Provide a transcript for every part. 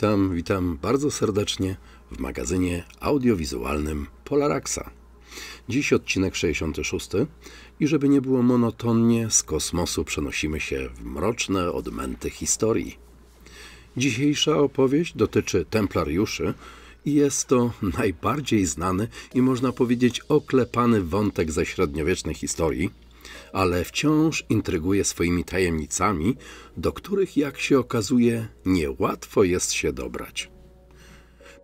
witam, witam bardzo serdecznie w magazynie audiowizualnym Polaraxa. Dziś odcinek 66 i żeby nie było monotonnie, z kosmosu przenosimy się w mroczne odmęty historii. Dzisiejsza opowieść dotyczy templariuszy i jest to najbardziej znany i można powiedzieć oklepany wątek ze średniowiecznej historii – ale wciąż intryguje swoimi tajemnicami, do których, jak się okazuje, niełatwo jest się dobrać.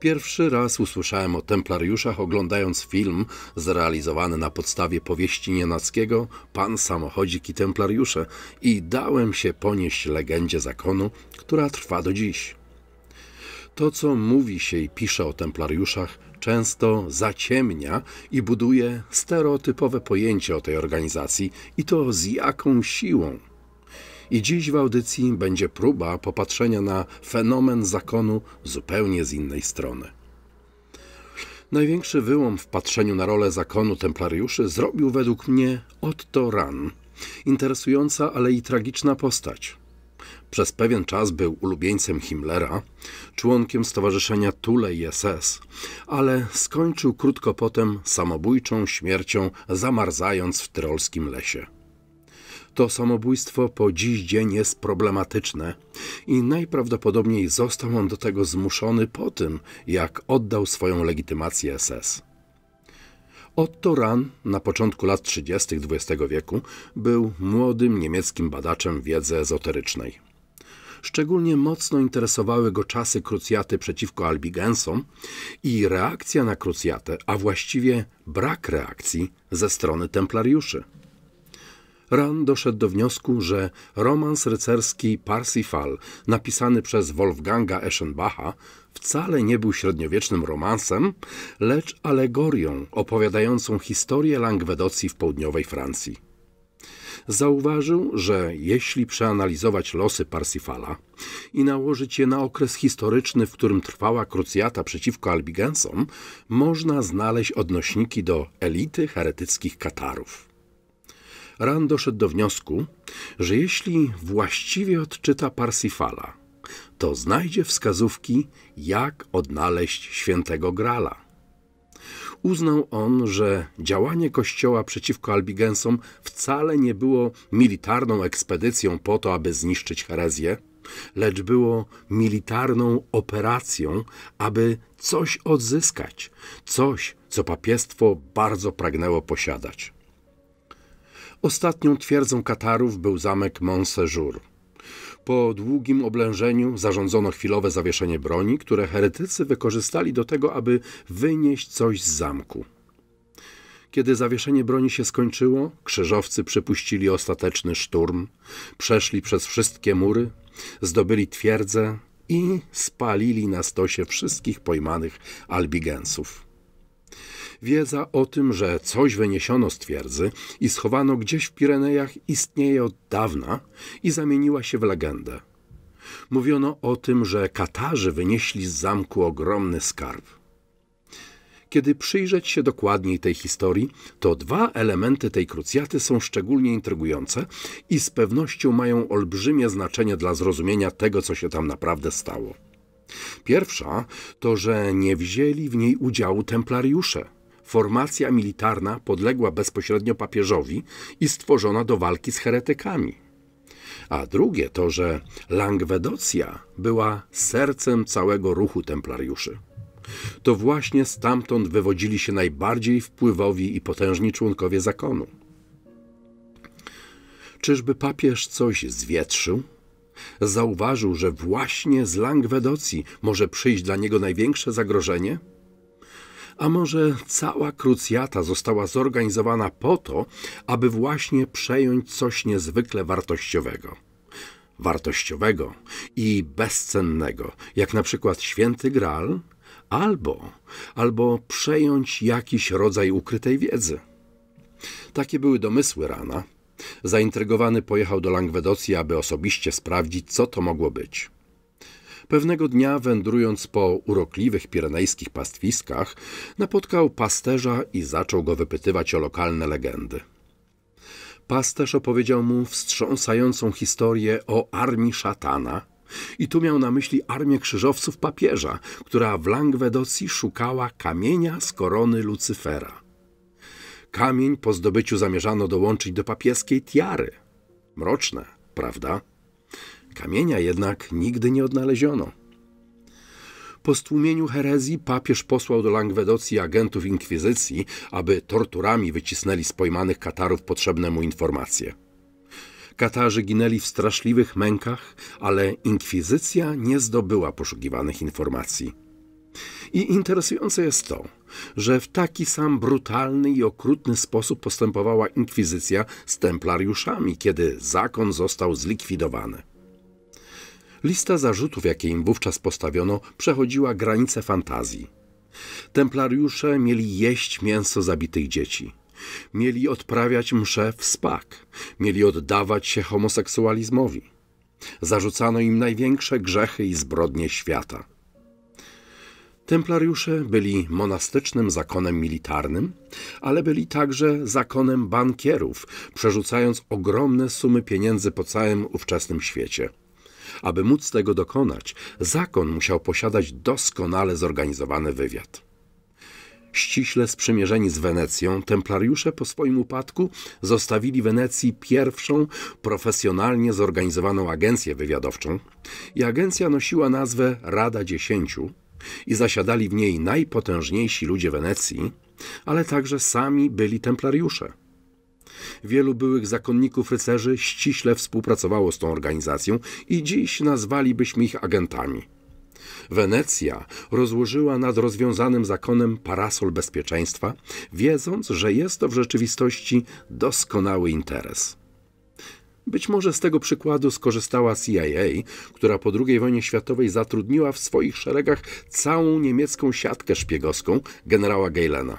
Pierwszy raz usłyszałem o templariuszach oglądając film zrealizowany na podstawie powieści Nienackiego Pan Samochodzik i Templariusze i dałem się ponieść legendzie zakonu, która trwa do dziś. To, co mówi się i pisze o templariuszach, często zaciemnia i buduje stereotypowe pojęcie o tej organizacji i to z jaką siłą. I dziś w audycji będzie próba popatrzenia na fenomen zakonu zupełnie z innej strony. Największy wyłom w patrzeniu na rolę zakonu templariuszy zrobił według mnie Otto Ran, interesująca, ale i tragiczna postać. Przez pewien czas był ulubieńcem Himmlera, członkiem Stowarzyszenia Thule i SS, ale skończył krótko potem samobójczą śmiercią, zamarzając w tyrolskim lesie. To samobójstwo po dziś dzień jest problematyczne i najprawdopodobniej został on do tego zmuszony po tym, jak oddał swoją legitymację SS. Otto Rahn na początku lat 30. XX wieku był młodym niemieckim badaczem wiedzy ezoterycznej. Szczególnie mocno interesowały go czasy krucjaty przeciwko Albigensom i reakcja na krucjatę, a właściwie brak reakcji ze strony templariuszy. Ran doszedł do wniosku, że romans rycerski Parsifal, napisany przez Wolfganga Eschenbacha, wcale nie był średniowiecznym romansem, lecz alegorią opowiadającą historię Langwedocji w południowej Francji zauważył, że jeśli przeanalizować losy Parsifala i nałożyć je na okres historyczny, w którym trwała krucjata przeciwko Albigensom, można znaleźć odnośniki do elity heretyckich Katarów. Ran doszedł do wniosku, że jeśli właściwie odczyta Parsifala, to znajdzie wskazówki, jak odnaleźć świętego Grala – uznał on, że działanie Kościoła przeciwko Albigensom wcale nie było militarną ekspedycją po to, aby zniszczyć herezję, lecz było militarną operacją, aby coś odzyskać, coś, co papiestwo bardzo pragnęło posiadać. Ostatnią twierdzą Katarów był zamek Montsejour – po długim oblężeniu zarządzono chwilowe zawieszenie broni, które heretycy wykorzystali do tego, aby wynieść coś z zamku. Kiedy zawieszenie broni się skończyło, krzyżowcy przypuścili ostateczny szturm, przeszli przez wszystkie mury, zdobyli twierdzę i spalili na stosie wszystkich pojmanych albigensów. Wiedza o tym, że coś wyniesiono z twierdzy i schowano gdzieś w Pirenejach istnieje od dawna i zamieniła się w legendę. Mówiono o tym, że Katarzy wynieśli z zamku ogromny skarb. Kiedy przyjrzeć się dokładniej tej historii, to dwa elementy tej krucjaty są szczególnie intrygujące i z pewnością mają olbrzymie znaczenie dla zrozumienia tego, co się tam naprawdę stało. Pierwsza to, że nie wzięli w niej udziału templariusze – formacja militarna podległa bezpośrednio papieżowi i stworzona do walki z heretykami. A drugie to, że Langwedocja była sercem całego ruchu templariuszy. To właśnie stamtąd wywodzili się najbardziej wpływowi i potężni członkowie zakonu. Czyżby papież coś zwietrzył? Zauważył, że właśnie z Langwedocji może przyjść dla niego największe zagrożenie? A może cała krucjata została zorganizowana po to, aby właśnie przejąć coś niezwykle wartościowego? Wartościowego i bezcennego, jak na przykład święty Graal, albo, albo przejąć jakiś rodzaj ukrytej wiedzy. Takie były domysły Rana. Zaintrygowany pojechał do Langwedocji, aby osobiście sprawdzić, co to mogło być. Pewnego dnia, wędrując po urokliwych pirenejskich pastwiskach, napotkał pasterza i zaczął go wypytywać o lokalne legendy. Pasterz opowiedział mu wstrząsającą historię o armii szatana, i tu miał na myśli armię krzyżowców papieża, która w Langwedocji szukała kamienia z korony Lucyfera. Kamień po zdobyciu zamierzano dołączyć do papieskiej tiary. Mroczne, prawda? Kamienia jednak nigdy nie odnaleziono. Po stłumieniu herezji papież posłał do Langwedocji agentów inkwizycji, aby torturami wycisnęli z pojmanych Katarów potrzebne mu informacje. Katarzy ginęli w straszliwych mękach, ale inkwizycja nie zdobyła poszukiwanych informacji. I interesujące jest to, że w taki sam brutalny i okrutny sposób postępowała inkwizycja z templariuszami, kiedy zakon został zlikwidowany. Lista zarzutów, jakie im wówczas postawiono, przechodziła granice fantazji. Templariusze mieli jeść mięso zabitych dzieci. Mieli odprawiać msze w spak. Mieli oddawać się homoseksualizmowi. Zarzucano im największe grzechy i zbrodnie świata. Templariusze byli monastycznym zakonem militarnym, ale byli także zakonem bankierów, przerzucając ogromne sumy pieniędzy po całym ówczesnym świecie. Aby móc tego dokonać, zakon musiał posiadać doskonale zorganizowany wywiad. Ściśle sprzymierzeni z Wenecją, templariusze po swoim upadku zostawili Wenecji pierwszą profesjonalnie zorganizowaną agencję wywiadowczą i agencja nosiła nazwę Rada Dziesięciu i zasiadali w niej najpotężniejsi ludzie Wenecji, ale także sami byli templariusze. Wielu byłych zakonników rycerzy ściśle współpracowało z tą organizacją i dziś nazwalibyśmy ich agentami. Wenecja rozłożyła nad rozwiązanym zakonem parasol bezpieczeństwa, wiedząc, że jest to w rzeczywistości doskonały interes. Być może z tego przykładu skorzystała CIA, która po II wojnie światowej zatrudniła w swoich szeregach całą niemiecką siatkę szpiegowską generała Geilena.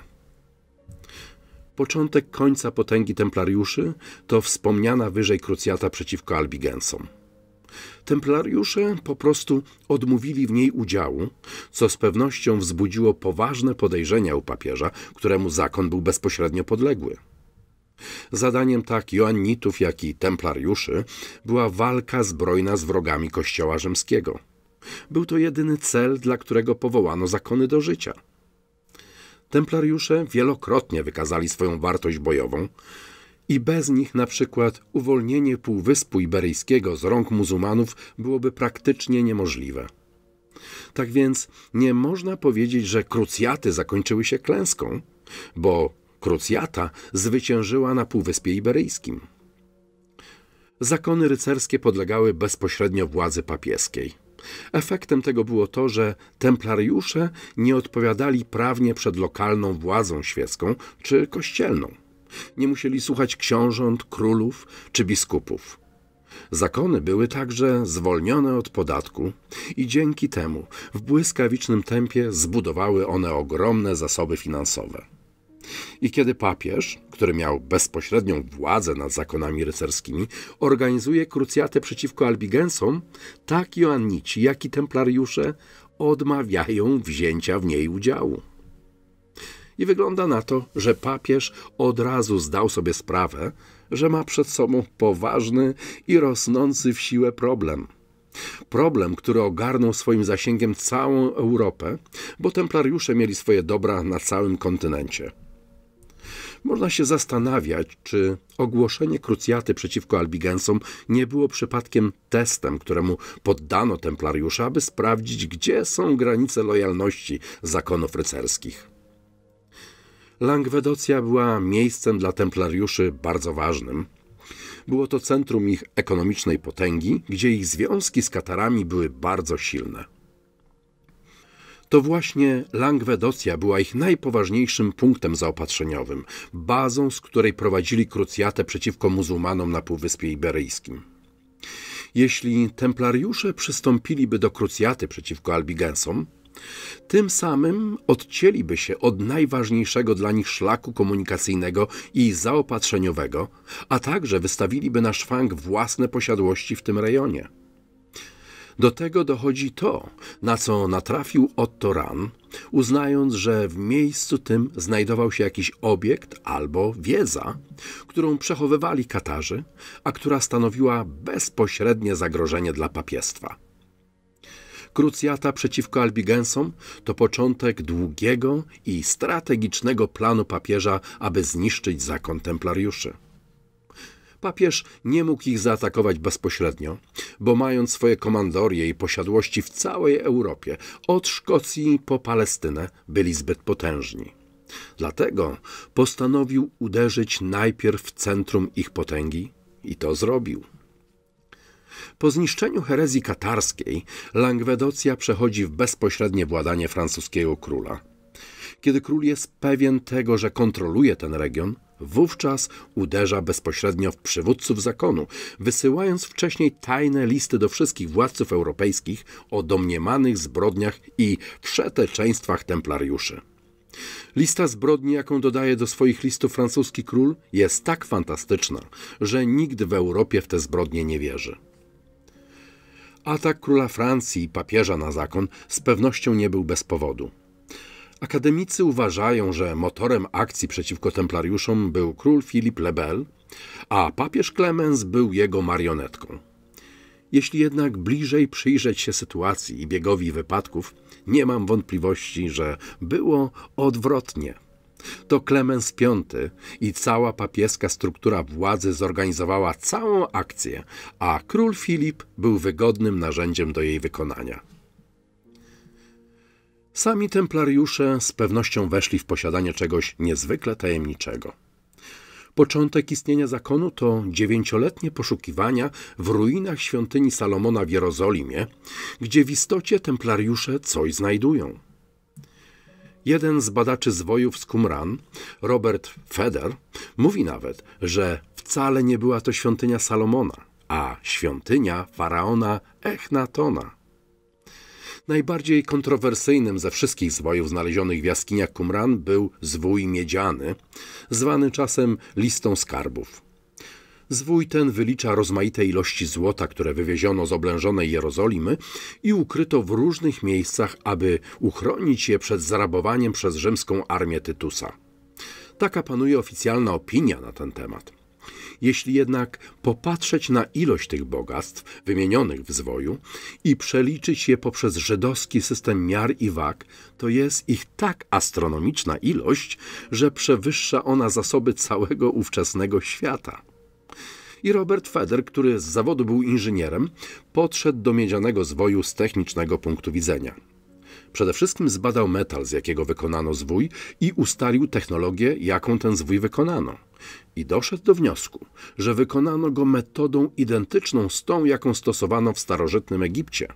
Początek końca potęgi templariuszy to wspomniana wyżej krucjata przeciwko Albigensom. Templariusze po prostu odmówili w niej udziału, co z pewnością wzbudziło poważne podejrzenia u papieża, któremu zakon był bezpośrednio podległy. Zadaniem tak Joannitów, jak i templariuszy była walka zbrojna z wrogami Kościoła Rzymskiego. Był to jedyny cel, dla którego powołano zakony do życia – templariusze wielokrotnie wykazali swoją wartość bojową i bez nich na przykład uwolnienie Półwyspu Iberyjskiego z rąk muzułmanów byłoby praktycznie niemożliwe. Tak więc nie można powiedzieć, że krucjaty zakończyły się klęską, bo krucjata zwyciężyła na Półwyspie Iberyjskim. Zakony rycerskie podlegały bezpośrednio władzy papieskiej. Efektem tego było to, że templariusze nie odpowiadali prawnie przed lokalną władzą świecką czy kościelną. Nie musieli słuchać książąt, królów czy biskupów. Zakony były także zwolnione od podatku i dzięki temu w błyskawicznym tempie zbudowały one ogromne zasoby finansowe. I kiedy papież, który miał bezpośrednią władzę nad zakonami rycerskimi, organizuje krucjatę przeciwko albigensom, tak Joannici, jak i templariusze odmawiają wzięcia w niej udziału. I wygląda na to, że papież od razu zdał sobie sprawę, że ma przed sobą poważny i rosnący w siłę problem – Problem, który ogarnął swoim zasięgiem całą Europę, bo templariusze mieli swoje dobra na całym kontynencie. Można się zastanawiać, czy ogłoszenie krucjaty przeciwko Albigensom nie było przypadkiem testem, któremu poddano templariusza, aby sprawdzić, gdzie są granice lojalności zakonów rycerskich. Langwedocja była miejscem dla templariuszy bardzo ważnym. Było to centrum ich ekonomicznej potęgi, gdzie ich związki z Katarami były bardzo silne. To właśnie Langwedocja była ich najpoważniejszym punktem zaopatrzeniowym, bazą, z której prowadzili krucjatę przeciwko muzułmanom na Półwyspie Iberyjskim. Jeśli templariusze przystąpiliby do krucjaty przeciwko Albigensom, tym samym odcięliby się od najważniejszego dla nich szlaku komunikacyjnego i zaopatrzeniowego, a także wystawiliby na szwank własne posiadłości w tym rejonie. Do tego dochodzi to, na co natrafił Otto Ran, uznając, że w miejscu tym znajdował się jakiś obiekt albo wiedza, którą przechowywali Katarzy, a która stanowiła bezpośrednie zagrożenie dla papiestwa. Krucjata przeciwko Albigensom to początek długiego i strategicznego planu papieża, aby zniszczyć zakon templariuszy. Papież nie mógł ich zaatakować bezpośrednio, bo mając swoje komandorie i posiadłości w całej Europie, od Szkocji po Palestynę, byli zbyt potężni. Dlatego postanowił uderzyć najpierw w centrum ich potęgi i to zrobił. Po zniszczeniu herezji katarskiej Langwedocja przechodzi w bezpośrednie władanie francuskiego króla. Kiedy król jest pewien tego, że kontroluje ten region, Wówczas uderza bezpośrednio w przywódców zakonu, wysyłając wcześniej tajne listy do wszystkich władców europejskich o domniemanych zbrodniach i przeteczeństwach templariuszy. Lista zbrodni, jaką dodaje do swoich listów francuski król, jest tak fantastyczna, że nikt w Europie w te zbrodnie nie wierzy. Atak króla Francji i papieża na zakon z pewnością nie był bez powodu. Akademicy uważają, że motorem akcji przeciwko templariuszom był król Filip Lebel, a papież Klemens był jego marionetką. Jeśli jednak bliżej przyjrzeć się sytuacji i biegowi wypadków, nie mam wątpliwości, że było odwrotnie. To Klemens V i cała papieska struktura władzy zorganizowała całą akcję, a król Filip był wygodnym narzędziem do jej wykonania. Sami templariusze z pewnością weszli w posiadanie czegoś niezwykle tajemniczego. Początek istnienia zakonu to dziewięcioletnie poszukiwania w ruinach świątyni Salomona w Jerozolimie, gdzie w istocie templariusze coś znajdują. Jeden z badaczy zwojów z Qumran, Robert Feder, mówi nawet, że wcale nie była to świątynia Salomona, a świątynia faraona Echnatona. Najbardziej kontrowersyjnym ze wszystkich zwojów znalezionych w jaskiniach Kumran był zwój miedziany, zwany czasem listą skarbów. Zwój ten wylicza rozmaite ilości złota, które wywieziono z oblężonej Jerozolimy i ukryto w różnych miejscach, aby uchronić je przed zarabowaniem przez rzymską armię Tytusa. Taka panuje oficjalna opinia na ten temat. Jeśli jednak popatrzeć na ilość tych bogactw wymienionych w zwoju i przeliczyć je poprzez żydowski system miar i wag, to jest ich tak astronomiczna ilość, że przewyższa ona zasoby całego ówczesnego świata i Robert Feder, który z zawodu był inżynierem, podszedł do miedzianego zwoju z technicznego punktu widzenia. Przede wszystkim zbadał metal, z jakiego wykonano zwój i ustalił technologię, jaką ten zwój wykonano i doszedł do wniosku, że wykonano go metodą identyczną z tą, jaką stosowano w starożytnym Egipcie.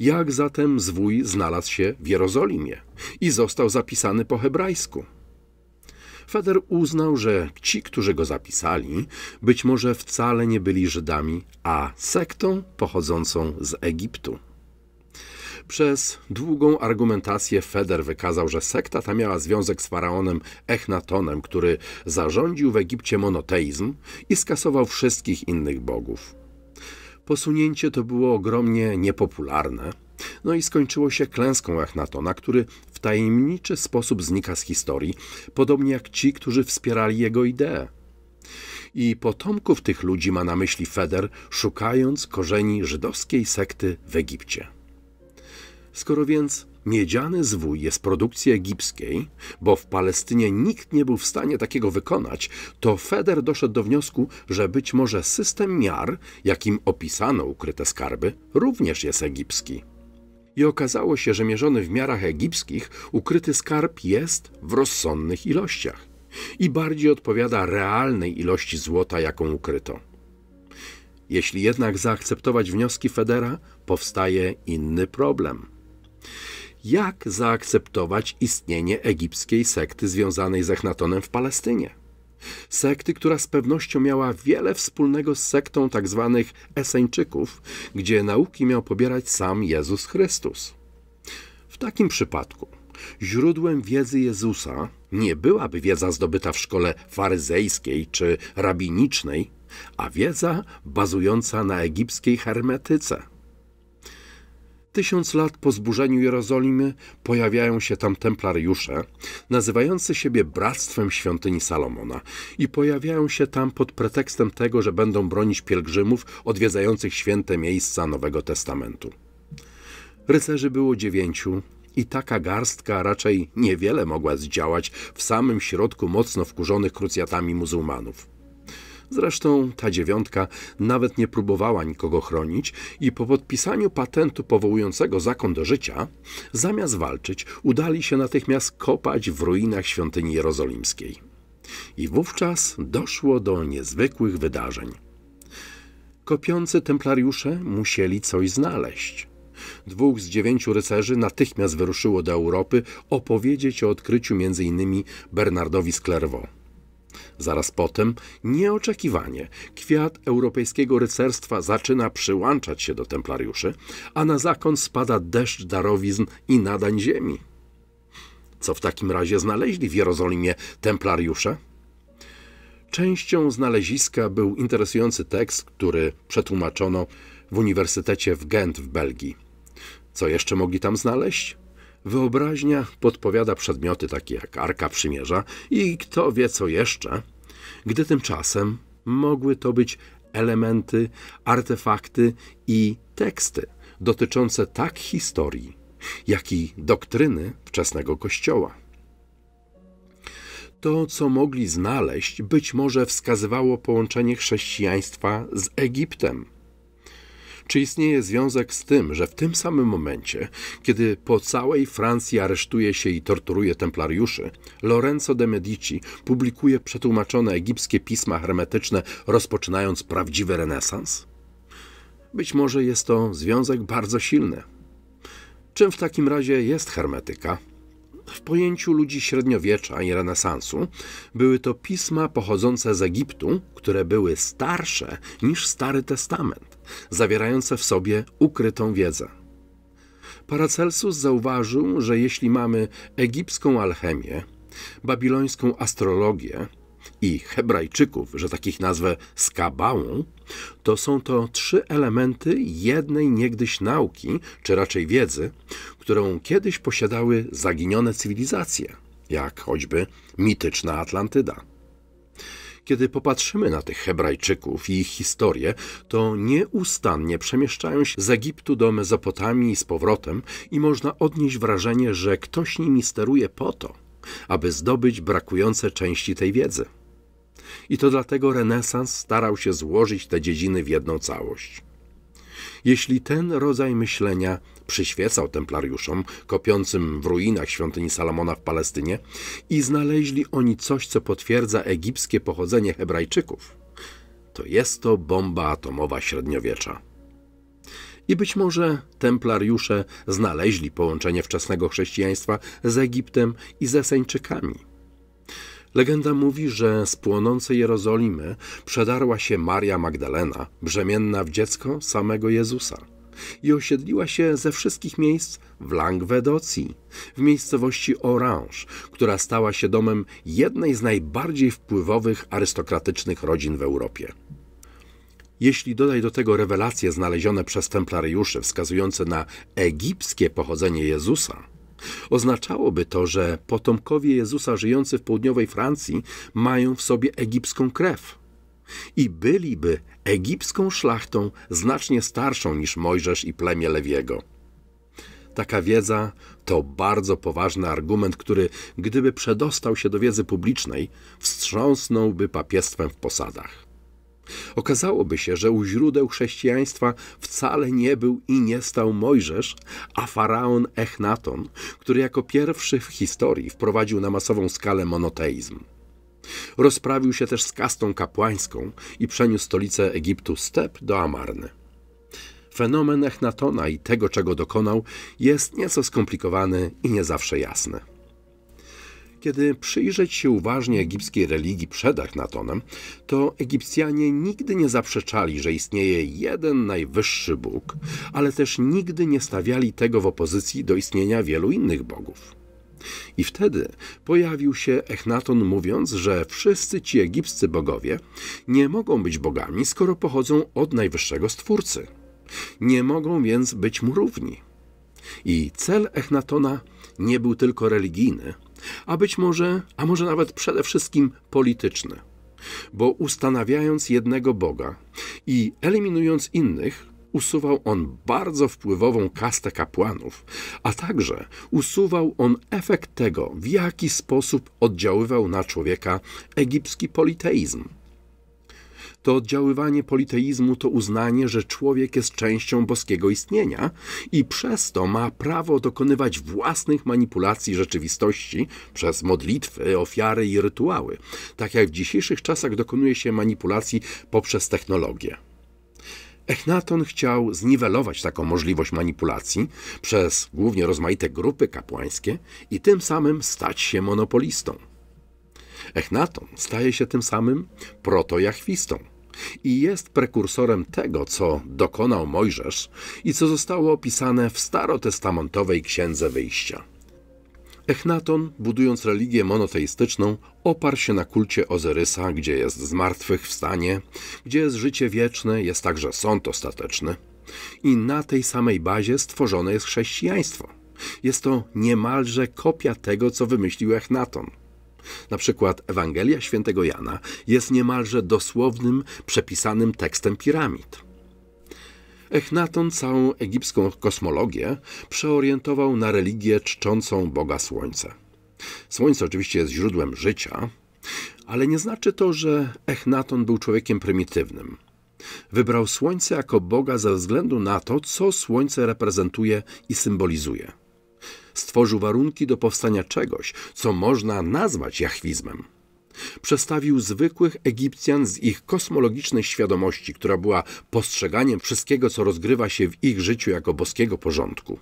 Jak zatem zwój znalazł się w Jerozolimie i został zapisany po hebrajsku? Feder uznał, że ci, którzy go zapisali, być może wcale nie byli Żydami, a sektą pochodzącą z Egiptu. Przez długą argumentację Feder wykazał, że sekta ta miała związek z faraonem Echnatonem, który zarządził w Egipcie monoteizm i skasował wszystkich innych bogów. Posunięcie to było ogromnie niepopularne, no i skończyło się klęską Echnatona, który w tajemniczy sposób znika z historii, podobnie jak ci, którzy wspierali jego ideę. I potomków tych ludzi ma na myśli Feder, szukając korzeni żydowskiej sekty w Egipcie. Skoro więc miedziany zwój jest produkcji egipskiej, bo w Palestynie nikt nie był w stanie takiego wykonać, to Feder doszedł do wniosku, że być może system miar, jakim opisano ukryte skarby, również jest egipski. I okazało się, że mierzony w miarach egipskich ukryty skarb jest w rozsądnych ilościach i bardziej odpowiada realnej ilości złota, jaką ukryto. Jeśli jednak zaakceptować wnioski Federa, powstaje inny problem. Jak zaakceptować istnienie egipskiej sekty związanej z Echnatonem w Palestynie? Sekty, która z pewnością miała wiele wspólnego z sektą tzw. Tak Eseńczyków, gdzie nauki miał pobierać sam Jezus Chrystus. W takim przypadku źródłem wiedzy Jezusa nie byłaby wiedza zdobyta w szkole faryzejskiej czy rabinicznej, a wiedza bazująca na egipskiej hermetyce – tysiąc lat po zburzeniu Jerozolimy pojawiają się tam templariusze, nazywający siebie Bractwem Świątyni Salomona i pojawiają się tam pod pretekstem tego, że będą bronić pielgrzymów odwiedzających święte miejsca Nowego Testamentu. Rycerzy było dziewięciu, i taka garstka raczej niewiele mogła zdziałać w samym środku mocno wkurzonych krucjatami muzułmanów. Zresztą ta dziewiątka nawet nie próbowała nikogo chronić i po podpisaniu patentu powołującego zakon do życia, zamiast walczyć, udali się natychmiast kopać w ruinach świątyni jerozolimskiej. I wówczas doszło do niezwykłych wydarzeń. Kopiący templariusze musieli coś znaleźć. Dwóch z dziewięciu rycerzy natychmiast wyruszyło do Europy opowiedzieć o odkryciu m.in. Bernardowi Sklerwo. Zaraz potem, nieoczekiwanie, kwiat europejskiego rycerstwa zaczyna przyłączać się do templariuszy, a na zakon spada deszcz darowizn i nadań ziemi. Co w takim razie znaleźli w Jerozolimie templariusze? Częścią znaleziska był interesujący tekst, który przetłumaczono w Uniwersytecie w Gent w Belgii. Co jeszcze mogli tam znaleźć? Wyobraźnia podpowiada przedmioty takie jak Arka Przymierza i kto wie co jeszcze – gdy tymczasem mogły to być elementy, artefakty i teksty dotyczące tak historii, jak i doktryny wczesnego Kościoła. To, co mogli znaleźć, być może wskazywało połączenie chrześcijaństwa z Egiptem, czy istnieje związek z tym, że w tym samym momencie, kiedy po całej Francji aresztuje się i torturuje templariuszy, Lorenzo de Medici publikuje przetłumaczone egipskie pisma hermetyczne, rozpoczynając prawdziwy renesans? Być może jest to związek bardzo silny. Czym w takim razie jest hermetyka? W pojęciu ludzi średniowiecza i renesansu były to pisma pochodzące z Egiptu, które były starsze niż Stary Testament zawierające w sobie ukrytą wiedzę. Paracelsus zauważył, że jeśli mamy egipską alchemię, babilońską astrologię i Hebrajczyków, że takich nazwę skabałą, to są to trzy elementy jednej niegdyś nauki, czy raczej wiedzy, którą kiedyś posiadały zaginione cywilizacje, jak choćby mityczna Atlantyda. Kiedy popatrzymy na tych Hebrajczyków i ich historię, to nieustannie przemieszczają się z Egiptu do Mezopotamii i z powrotem i można odnieść wrażenie, że ktoś nimi steruje po to, aby zdobyć brakujące części tej wiedzy. I to dlatego renesans starał się złożyć te dziedziny w jedną całość. Jeśli ten rodzaj myślenia przyświecał templariuszom kopiącym w ruinach świątyni Salomona w Palestynie i znaleźli oni coś, co potwierdza egipskie pochodzenie Hebrajczyków. To jest to bomba atomowa średniowiecza. I być może templariusze znaleźli połączenie wczesnego chrześcijaństwa z Egiptem i z Eseńczykami. Legenda mówi, że z płonącej Jerozolimy przedarła się Maria Magdalena, brzemienna w dziecko samego Jezusa i osiedliła się ze wszystkich miejsc w Langwedocji, w miejscowości Orange, która stała się domem jednej z najbardziej wpływowych arystokratycznych rodzin w Europie. Jeśli dodaj do tego rewelacje znalezione przez templariuszy wskazujące na egipskie pochodzenie Jezusa, Oznaczałoby to, że potomkowie Jezusa żyjący w południowej Francji mają w sobie egipską krew i byliby egipską szlachtą znacznie starszą niż Mojżesz i plemię Lewiego. Taka wiedza to bardzo poważny argument, który, gdyby przedostał się do wiedzy publicznej, wstrząsnąłby papiestwem w posadach. Okazałoby się, że u źródeł chrześcijaństwa wcale nie był i nie stał Mojżesz, a faraon Echnaton, który jako pierwszy w historii wprowadził na masową skalę monoteizm. Rozprawił się też z kastą kapłańską i przeniósł stolicę Egiptu Step do Amarny. Fenomen Echnatona i tego, czego dokonał, jest nieco skomplikowany i nie zawsze jasny. Kiedy przyjrzeć się uważnie egipskiej religii przed Echnatonem, to Egipcjanie nigdy nie zaprzeczali, że istnieje jeden najwyższy Bóg, ale też nigdy nie stawiali tego w opozycji do istnienia wielu innych bogów. I wtedy pojawił się Echnaton mówiąc, że wszyscy ci egipscy bogowie nie mogą być bogami, skoro pochodzą od najwyższego Stwórcy. Nie mogą więc być mu równi. I cel Echnatona nie był tylko religijny, a być może, a może nawet przede wszystkim polityczny. Bo ustanawiając jednego Boga i eliminując innych, usuwał on bardzo wpływową kastę kapłanów, a także usuwał on efekt tego, w jaki sposób oddziaływał na człowieka egipski politeizm. To oddziaływanie politeizmu to uznanie, że człowiek jest częścią boskiego istnienia i przez to ma prawo dokonywać własnych manipulacji rzeczywistości przez modlitwy, ofiary i rytuały, tak jak w dzisiejszych czasach dokonuje się manipulacji poprzez technologię. Echnaton chciał zniwelować taką możliwość manipulacji przez głównie rozmaite grupy kapłańskie i tym samym stać się monopolistą. Echnaton staje się tym samym protojachwistą i jest prekursorem tego, co dokonał Mojżesz i co zostało opisane w starotestamentowej Księdze Wyjścia. Echnaton, budując religię monoteistyczną, oparł się na kulcie Ozyrysa, gdzie jest zmartwychwstanie, gdzie jest życie wieczne, jest także sąd ostateczny. I na tej samej bazie stworzone jest chrześcijaństwo. Jest to niemalże kopia tego, co wymyślił Echnaton. Na przykład Ewangelia Świętego Jana jest niemalże dosłownym, przepisanym tekstem piramid. Echnaton całą egipską kosmologię przeorientował na religię czczącą Boga Słońca. Słońce oczywiście jest źródłem życia, ale nie znaczy to, że Echnaton był człowiekiem prymitywnym. Wybrał Słońce jako Boga ze względu na to, co Słońce reprezentuje i symbolizuje. Stworzył warunki do powstania czegoś, co można nazwać jachwizmem. Przestawił zwykłych Egipcjan z ich kosmologicznej świadomości, która była postrzeganiem wszystkiego, co rozgrywa się w ich życiu jako boskiego porządku.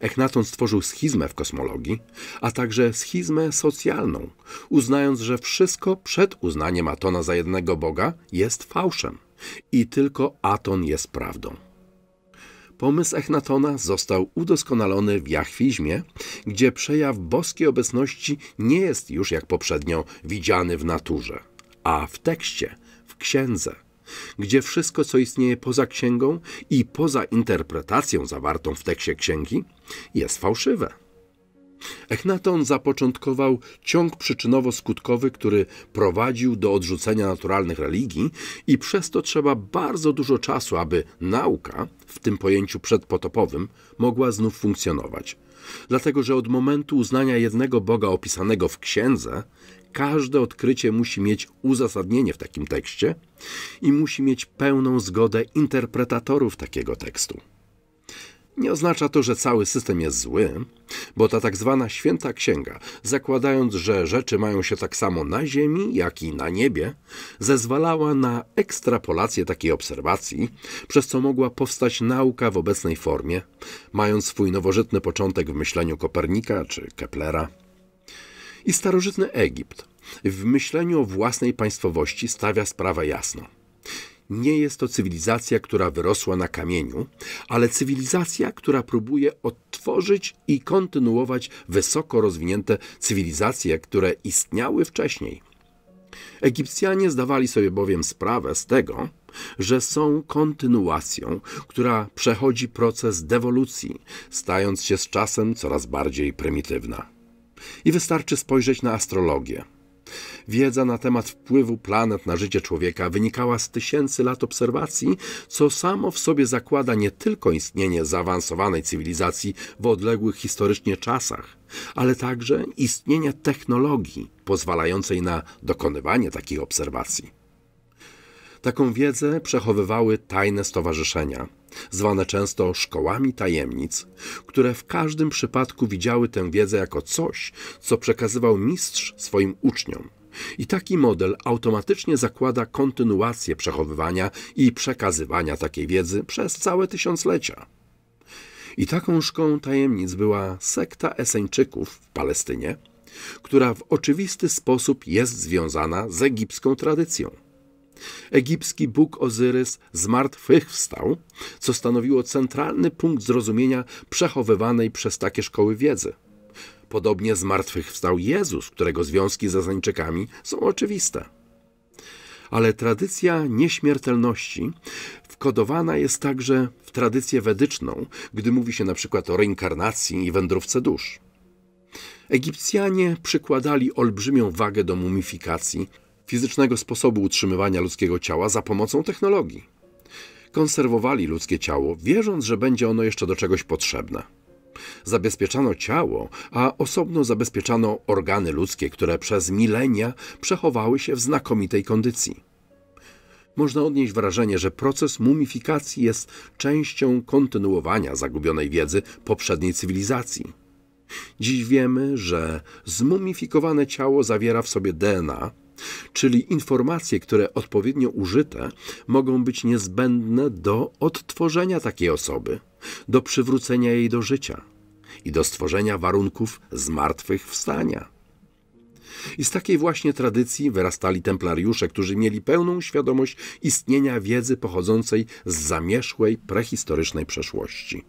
Echnaton stworzył schizmę w kosmologii, a także schizmę socjalną, uznając, że wszystko przed uznaniem Atona za jednego Boga jest fałszem i tylko Aton jest prawdą. Pomysł Echnatona został udoskonalony w jachwizmie, gdzie przejaw boskiej obecności nie jest już jak poprzednio widziany w naturze, a w tekście, w księdze, gdzie wszystko, co istnieje poza księgą i poza interpretacją zawartą w tekście księgi, jest fałszywe. Echnaton zapoczątkował ciąg przyczynowo-skutkowy, który prowadził do odrzucenia naturalnych religii i przez to trzeba bardzo dużo czasu, aby nauka, w tym pojęciu przedpotopowym, mogła znów funkcjonować. Dlatego, że od momentu uznania jednego Boga opisanego w księdze, każde odkrycie musi mieć uzasadnienie w takim tekście i musi mieć pełną zgodę interpretatorów takiego tekstu. Nie oznacza to, że cały system jest zły, bo ta tak zwana święta księga, zakładając, że rzeczy mają się tak samo na Ziemi, jak i na niebie, zezwalała na ekstrapolację takiej obserwacji, przez co mogła powstać nauka w obecnej formie, mając swój nowożytny początek w myśleniu Kopernika czy Keplera. I starożytny Egipt w myśleniu o własnej państwowości stawia sprawę jasno – nie jest to cywilizacja, która wyrosła na kamieniu, ale cywilizacja, która próbuje odtworzyć i kontynuować wysoko rozwinięte cywilizacje, które istniały wcześniej. Egipcjanie zdawali sobie bowiem sprawę z tego, że są kontynuacją, która przechodzi proces dewolucji, stając się z czasem coraz bardziej prymitywna. I wystarczy spojrzeć na astrologię – Wiedza na temat wpływu planet na życie człowieka wynikała z tysięcy lat obserwacji, co samo w sobie zakłada nie tylko istnienie zaawansowanej cywilizacji w odległych historycznie czasach, ale także istnienie technologii pozwalającej na dokonywanie takich obserwacji. Taką wiedzę przechowywały tajne stowarzyszenia, zwane często szkołami tajemnic, które w każdym przypadku widziały tę wiedzę jako coś, co przekazywał mistrz swoim uczniom. I taki model automatycznie zakłada kontynuację przechowywania i przekazywania takiej wiedzy przez całe tysiąclecia. I taką szkołą tajemnic była sekta Eseńczyków w Palestynie, która w oczywisty sposób jest związana z egipską tradycją. Egipski Bóg Ozyrys zmartwychwstał, co stanowiło centralny punkt zrozumienia przechowywanej przez takie szkoły wiedzy. Podobnie zmartwychwstał Jezus, którego związki z Azańczykami są oczywiste. Ale tradycja nieśmiertelności wkodowana jest także w tradycję wedyczną, gdy mówi się na przykład o reinkarnacji i wędrówce dusz. Egipcjanie przykładali olbrzymią wagę do mumifikacji, fizycznego sposobu utrzymywania ludzkiego ciała za pomocą technologii. Konserwowali ludzkie ciało, wierząc, że będzie ono jeszcze do czegoś potrzebne. Zabezpieczano ciało, a osobno zabezpieczano organy ludzkie, które przez milenia przechowały się w znakomitej kondycji. Można odnieść wrażenie, że proces mumifikacji jest częścią kontynuowania zagubionej wiedzy poprzedniej cywilizacji. Dziś wiemy, że zmumifikowane ciało zawiera w sobie DNA, czyli informacje, które odpowiednio użyte mogą być niezbędne do odtworzenia takiej osoby, do przywrócenia jej do życia i do stworzenia warunków zmartwychwstania. I z takiej właśnie tradycji wyrastali templariusze, którzy mieli pełną świadomość istnienia wiedzy pochodzącej z zamierzchłej prehistorycznej przeszłości.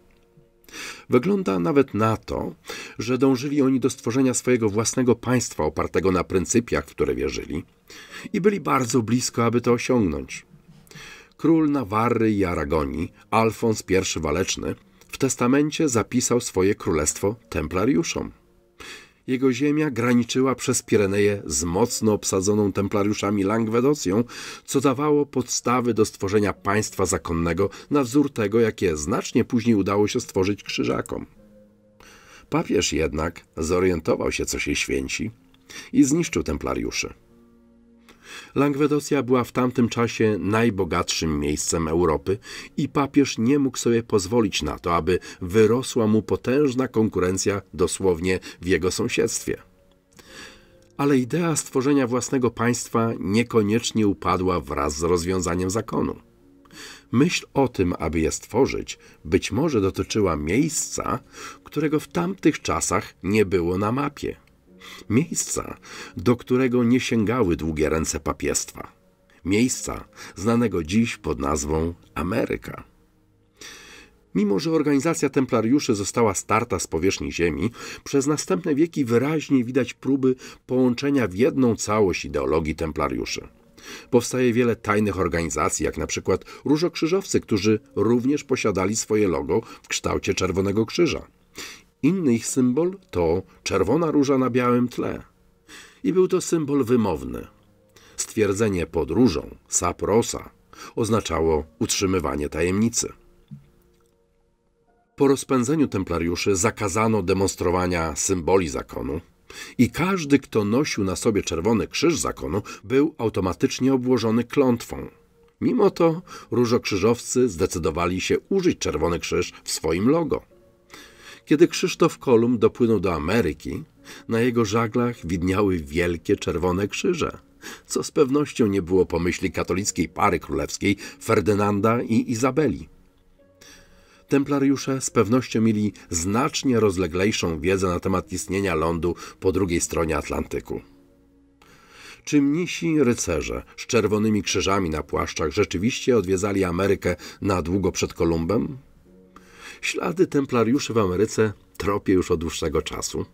Wygląda nawet na to, że dążyli oni do stworzenia swojego własnego państwa opartego na pryncypiach, w które wierzyli i byli bardzo blisko, aby to osiągnąć. Król Nawarry i Aragonii, Alfons I Waleczny, w testamencie zapisał swoje królestwo templariuszom. Jego ziemia graniczyła przez Pireneje z mocno obsadzoną templariuszami Langwedocją, co dawało podstawy do stworzenia państwa zakonnego na wzór tego, jakie znacznie później udało się stworzyć krzyżakom. Papież jednak zorientował się, co się święci i zniszczył templariuszy. Langwedocja była w tamtym czasie najbogatszym miejscem Europy i papież nie mógł sobie pozwolić na to, aby wyrosła mu potężna konkurencja dosłownie w jego sąsiedztwie. Ale idea stworzenia własnego państwa niekoniecznie upadła wraz z rozwiązaniem zakonu. Myśl o tym, aby je stworzyć, być może dotyczyła miejsca, którego w tamtych czasach nie było na mapie. Miejsca, do którego nie sięgały długie ręce papiestwa. Miejsca znanego dziś pod nazwą Ameryka. Mimo, że organizacja templariuszy została starta z powierzchni Ziemi, przez następne wieki wyraźnie widać próby połączenia w jedną całość ideologii templariuszy. Powstaje wiele tajnych organizacji, jak na przykład Różokrzyżowcy, którzy również posiadali swoje logo w kształcie Czerwonego Krzyża. Inny ich symbol to czerwona róża na białym tle. I był to symbol wymowny. Stwierdzenie pod różą, saprosa, oznaczało utrzymywanie tajemnicy. Po rozpędzeniu templariuszy zakazano demonstrowania symboli zakonu i każdy, kto nosił na sobie czerwony krzyż zakonu, był automatycznie obłożony klątwą. Mimo to różokrzyżowcy zdecydowali się użyć czerwony krzyż w swoim logo. Kiedy Krzysztof Kolumb dopłynął do Ameryki, na jego żaglach widniały wielkie czerwone krzyże, co z pewnością nie było pomyśli katolickiej pary królewskiej Ferdynanda i Izabeli. Templariusze z pewnością mieli znacznie rozleglejszą wiedzę na temat istnienia lądu po drugiej stronie Atlantyku. Czy mnisi rycerze z czerwonymi krzyżami na płaszczach rzeczywiście odwiedzali Amerykę na długo przed Kolumbem? Ślady templariuszy w Ameryce tropie już od dłuższego czasu.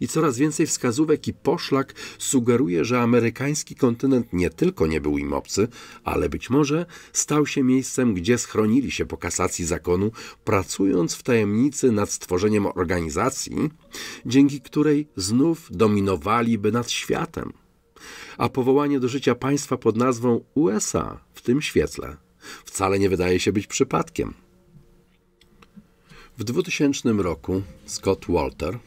I coraz więcej wskazówek i poszlak sugeruje, że amerykański kontynent nie tylko nie był im obcy, ale być może stał się miejscem, gdzie schronili się po kasacji zakonu, pracując w tajemnicy nad stworzeniem organizacji, dzięki której znów dominowaliby nad światem. A powołanie do życia państwa pod nazwą USA w tym świetle wcale nie wydaje się być przypadkiem. W 2000 roku Scott Walter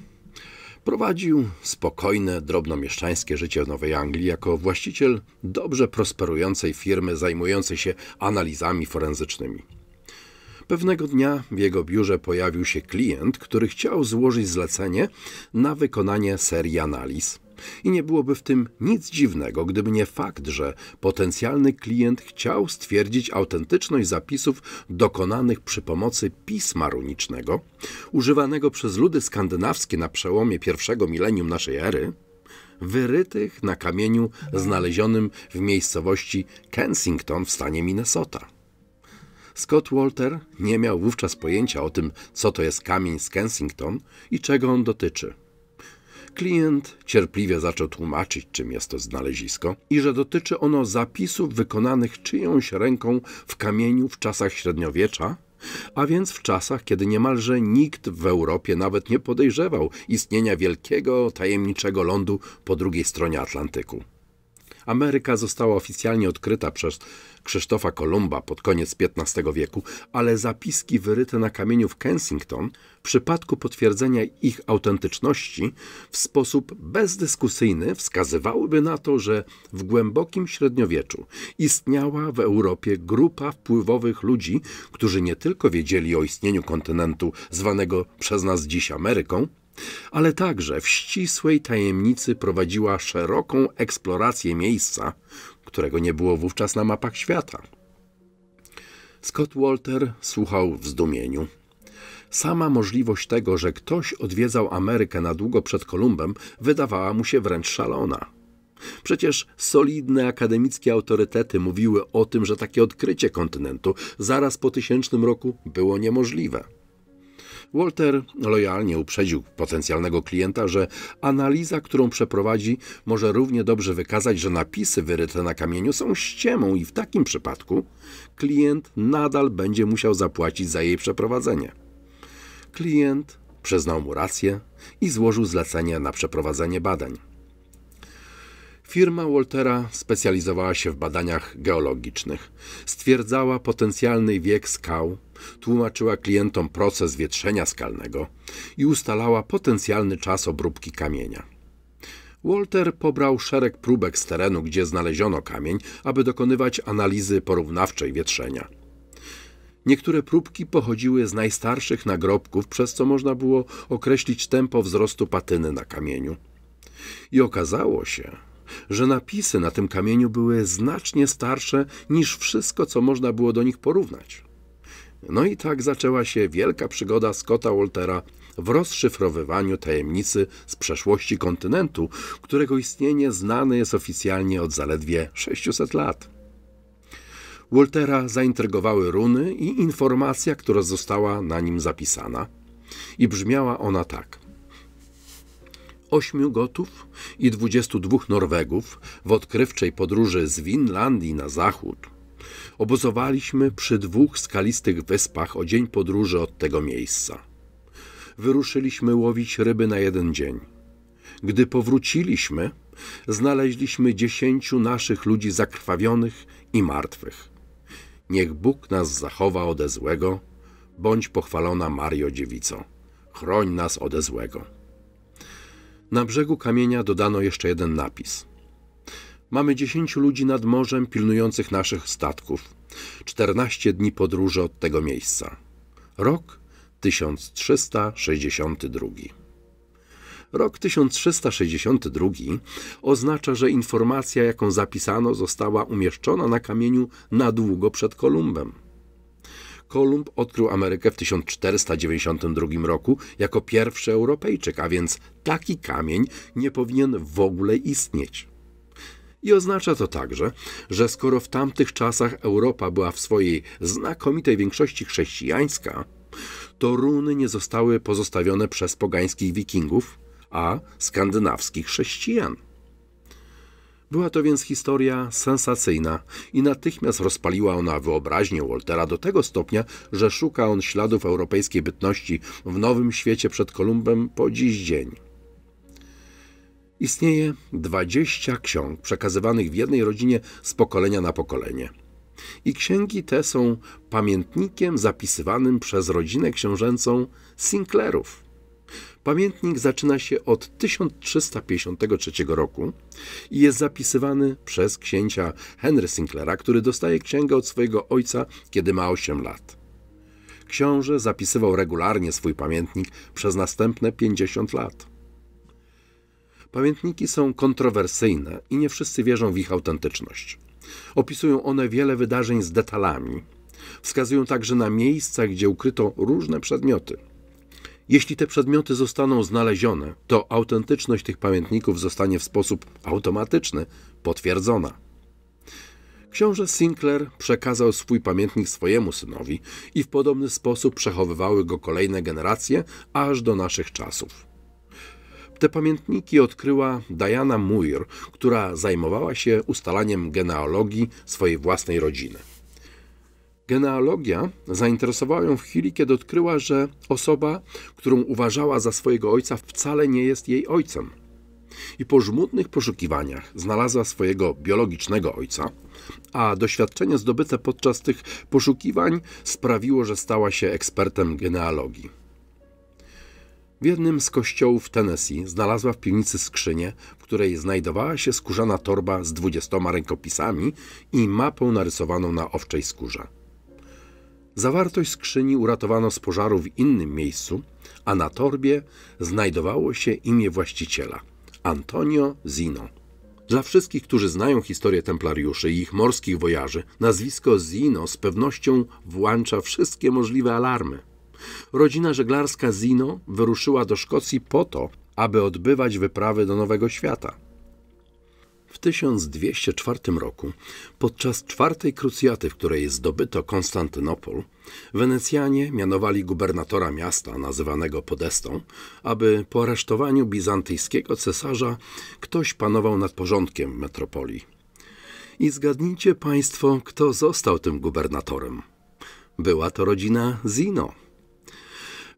prowadził spokojne, drobnomieszczańskie życie w Nowej Anglii jako właściciel dobrze prosperującej firmy zajmującej się analizami forenzycznymi. Pewnego dnia w jego biurze pojawił się klient, który chciał złożyć zlecenie na wykonanie serii analiz – i nie byłoby w tym nic dziwnego, gdyby nie fakt, że potencjalny klient chciał stwierdzić autentyczność zapisów dokonanych przy pomocy pisma runicznego, używanego przez ludy skandynawskie na przełomie pierwszego milenium naszej ery, wyrytych na kamieniu znalezionym w miejscowości Kensington w stanie Minnesota. Scott Walter nie miał wówczas pojęcia o tym, co to jest kamień z Kensington i czego on dotyczy. Klient cierpliwie zaczął tłumaczyć, czym jest to znalezisko i że dotyczy ono zapisów wykonanych czyjąś ręką w kamieniu w czasach średniowiecza, a więc w czasach, kiedy niemalże nikt w Europie nawet nie podejrzewał istnienia wielkiego, tajemniczego lądu po drugiej stronie Atlantyku. Ameryka została oficjalnie odkryta przez Krzysztofa Kolumba pod koniec XV wieku, ale zapiski wyryte na kamieniu w Kensington w przypadku potwierdzenia ich autentyczności w sposób bezdyskusyjny wskazywałyby na to, że w głębokim średniowieczu istniała w Europie grupa wpływowych ludzi, którzy nie tylko wiedzieli o istnieniu kontynentu zwanego przez nas dziś Ameryką, ale także w ścisłej tajemnicy prowadziła szeroką eksplorację miejsca, którego nie było wówczas na mapach świata. Scott Walter słuchał w zdumieniu. Sama możliwość tego, że ktoś odwiedzał Amerykę na długo przed Kolumbem, wydawała mu się wręcz szalona. Przecież solidne akademickie autorytety mówiły o tym, że takie odkrycie kontynentu zaraz po tysięcznym roku było niemożliwe. Walter lojalnie uprzedził potencjalnego klienta, że analiza, którą przeprowadzi, może równie dobrze wykazać, że napisy wyryte na kamieniu są ściemą i w takim przypadku klient nadal będzie musiał zapłacić za jej przeprowadzenie. Klient przyznał mu rację i złożył zlecenie na przeprowadzenie badań. Firma Waltera specjalizowała się w badaniach geologicznych. Stwierdzała potencjalny wiek skał, Tłumaczyła klientom proces wietrzenia skalnego i ustalała potencjalny czas obróbki kamienia. Walter pobrał szereg próbek z terenu, gdzie znaleziono kamień, aby dokonywać analizy porównawczej wietrzenia. Niektóre próbki pochodziły z najstarszych nagrobków, przez co można było określić tempo wzrostu patyny na kamieniu. I okazało się, że napisy na tym kamieniu były znacznie starsze niż wszystko, co można było do nich porównać. No i tak zaczęła się wielka przygoda Scotta Waltera w rozszyfrowywaniu tajemnicy z przeszłości kontynentu, którego istnienie znane jest oficjalnie od zaledwie 600 lat. Waltera zaintrygowały runy i informacja, która została na nim zapisana. I brzmiała ona tak. Ośmiu Gotów i dwudziestu dwóch Norwegów w odkrywczej podróży z Winlandii na zachód – Obozowaliśmy przy dwóch skalistych wyspach o dzień podróży od tego miejsca. Wyruszyliśmy łowić ryby na jeden dzień. Gdy powróciliśmy, znaleźliśmy dziesięciu naszych ludzi zakrwawionych i martwych. Niech Bóg nas zachowa ode złego, bądź pochwalona Mario dziewico. Chroń nas ode złego. Na brzegu kamienia dodano jeszcze jeden napis mamy dziesięciu ludzi nad morzem pilnujących naszych statków. 14 dni podróży od tego miejsca. Rok 1362. Rok 1362 oznacza, że informacja, jaką zapisano, została umieszczona na kamieniu na długo przed Kolumbem. Kolumb odkrył Amerykę w 1492 roku jako pierwszy Europejczyk, a więc taki kamień nie powinien w ogóle istnieć. I oznacza to także, że skoro w tamtych czasach Europa była w swojej znakomitej większości chrześcijańska, to runy nie zostały pozostawione przez pogańskich Wikingów, a skandynawskich chrześcijan. Była to więc historia sensacyjna i natychmiast rozpaliła ona wyobraźnię Waltera do tego stopnia, że szuka on śladów europejskiej bytności w nowym świecie przed Kolumbem po dziś dzień. Istnieje 20 ksiąg przekazywanych w jednej rodzinie z pokolenia na pokolenie. I księgi te są pamiętnikiem zapisywanym przez rodzinę książęcą Sinclairów. Pamiętnik zaczyna się od 1353 roku i jest zapisywany przez księcia Henry Sinclaira, który dostaje księgę od swojego ojca, kiedy ma 8 lat. Książę zapisywał regularnie swój pamiętnik przez następne 50 lat. Pamiętniki są kontrowersyjne i nie wszyscy wierzą w ich autentyczność. Opisują one wiele wydarzeń z detalami. Wskazują także na miejsca, gdzie ukryto różne przedmioty. Jeśli te przedmioty zostaną znalezione, to autentyczność tych pamiętników zostanie w sposób automatyczny potwierdzona. Książę Sinclair przekazał swój pamiętnik swojemu synowi i w podobny sposób przechowywały go kolejne generacje aż do naszych czasów. Te pamiętniki odkryła Diana Muir, która zajmowała się ustalaniem genealogii swojej własnej rodziny. Genealogia zainteresowała ją w chwili, kiedy odkryła, że osoba, którą uważała za swojego ojca, wcale nie jest jej ojcem. I po żmudnych poszukiwaniach znalazła swojego biologicznego ojca, a doświadczenie zdobyte podczas tych poszukiwań sprawiło, że stała się ekspertem genealogii. W jednym z kościołów Tennessee znalazła w piwnicy skrzynię, w której znajdowała się skórzana torba z dwudziestoma rękopisami i mapą narysowaną na owczej skórze. Zawartość skrzyni uratowano z pożaru w innym miejscu, a na torbie znajdowało się imię właściciela Antonio Zino. Dla wszystkich, którzy znają historię templariuszy i ich morskich wojaży, nazwisko Zino z pewnością włącza wszystkie możliwe alarmy. Rodzina żeglarska Zino wyruszyła do Szkocji po to, aby odbywać wyprawy do Nowego Świata. W 1204 roku, podczas czwartej krucjaty, w której zdobyto Konstantynopol, Wenecjanie mianowali gubernatora miasta, nazywanego Podestą, aby po aresztowaniu bizantyjskiego cesarza ktoś panował nad porządkiem metropolii. I zgadnijcie Państwo, kto został tym gubernatorem. Była to rodzina Zino.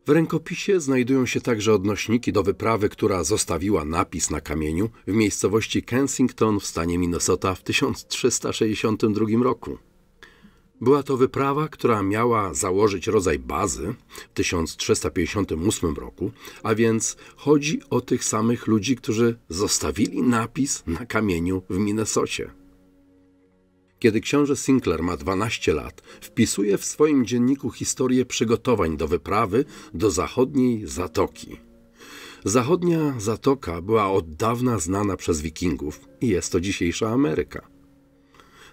W rękopisie znajdują się także odnośniki do wyprawy, która zostawiła napis na kamieniu w miejscowości Kensington w stanie Minnesota w 1362 roku. Była to wyprawa, która miała założyć rodzaj bazy w 1358 roku, a więc chodzi o tych samych ludzi, którzy zostawili napis na kamieniu w Minnesocie. Kiedy książę Sinclair ma 12 lat, wpisuje w swoim dzienniku historię przygotowań do wyprawy do zachodniej Zatoki. Zachodnia Zatoka była od dawna znana przez Wikingów i jest to dzisiejsza Ameryka.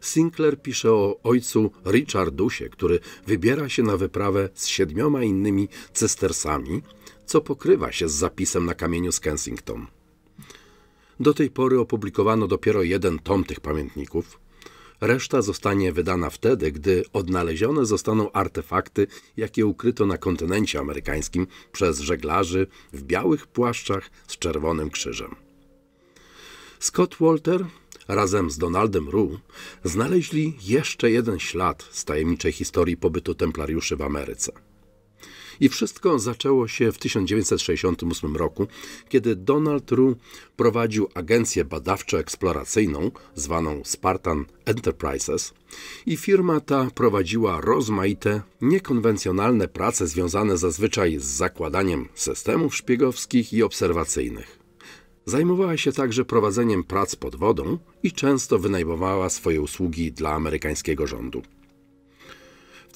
Sinclair pisze o ojcu Richardusie, który wybiera się na wyprawę z siedmioma innymi cystersami, co pokrywa się z zapisem na kamieniu z Kensington. Do tej pory opublikowano dopiero jeden tom tych pamiętników – Reszta zostanie wydana wtedy, gdy odnalezione zostaną artefakty, jakie ukryto na kontynencie amerykańskim przez żeglarzy w białych płaszczach z czerwonym krzyżem. Scott Walter razem z Donaldem Rue znaleźli jeszcze jeden ślad z tajemniczej historii pobytu templariuszy w Ameryce. I wszystko zaczęło się w 1968 roku, kiedy Donald Rue prowadził agencję badawczo-eksploracyjną zwaną Spartan Enterprises i firma ta prowadziła rozmaite, niekonwencjonalne prace związane zazwyczaj z zakładaniem systemów szpiegowskich i obserwacyjnych. Zajmowała się także prowadzeniem prac pod wodą i często wynajmowała swoje usługi dla amerykańskiego rządu.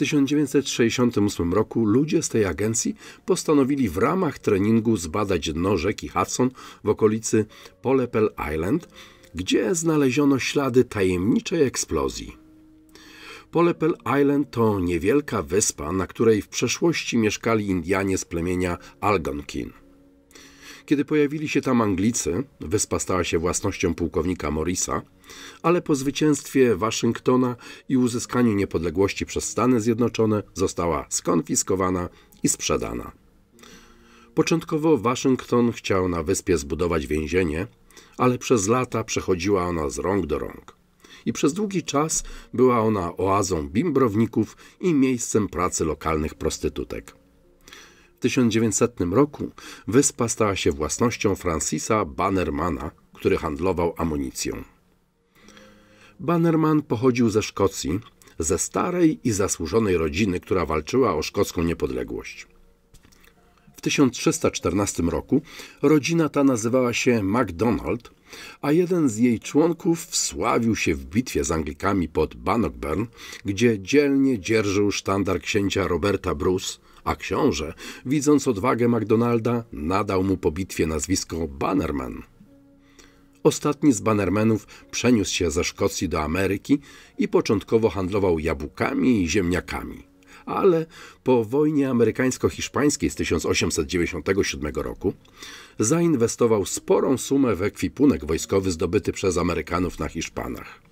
1968 roku ludzie z tej agencji postanowili w ramach treningu zbadać dno rzeki Hudson w okolicy Polepel Island, gdzie znaleziono ślady tajemniczej eksplozji. Polepel Island to niewielka wyspa, na której w przeszłości mieszkali Indianie z plemienia Algonquin. Kiedy pojawili się tam Anglicy, wyspa stała się własnością pułkownika Morisa, ale po zwycięstwie Waszyngtona i uzyskaniu niepodległości przez Stany Zjednoczone została skonfiskowana i sprzedana. Początkowo Waszyngton chciał na wyspie zbudować więzienie, ale przez lata przechodziła ona z rąk do rąk. I przez długi czas była ona oazą bimbrowników i miejscem pracy lokalnych prostytutek. W 1900 roku wyspa stała się własnością Francisa Bannermana, który handlował amunicją. Bannerman pochodził ze Szkocji, ze starej i zasłużonej rodziny, która walczyła o szkocką niepodległość. W 1314 roku rodzina ta nazywała się MacDonald, a jeden z jej członków wsławił się w bitwie z Anglikami pod Bannockburn, gdzie dzielnie dzierżył sztandar księcia Roberta Bruce, a książę, widząc odwagę MacDonalda, nadał mu po bitwie nazwisko Bannerman. Ostatni z bannermenów przeniósł się ze Szkocji do Ameryki i początkowo handlował jabłkami i ziemniakami. Ale po wojnie amerykańsko-hiszpańskiej z 1897 roku zainwestował sporą sumę w ekwipunek wojskowy zdobyty przez Amerykanów na Hiszpanach.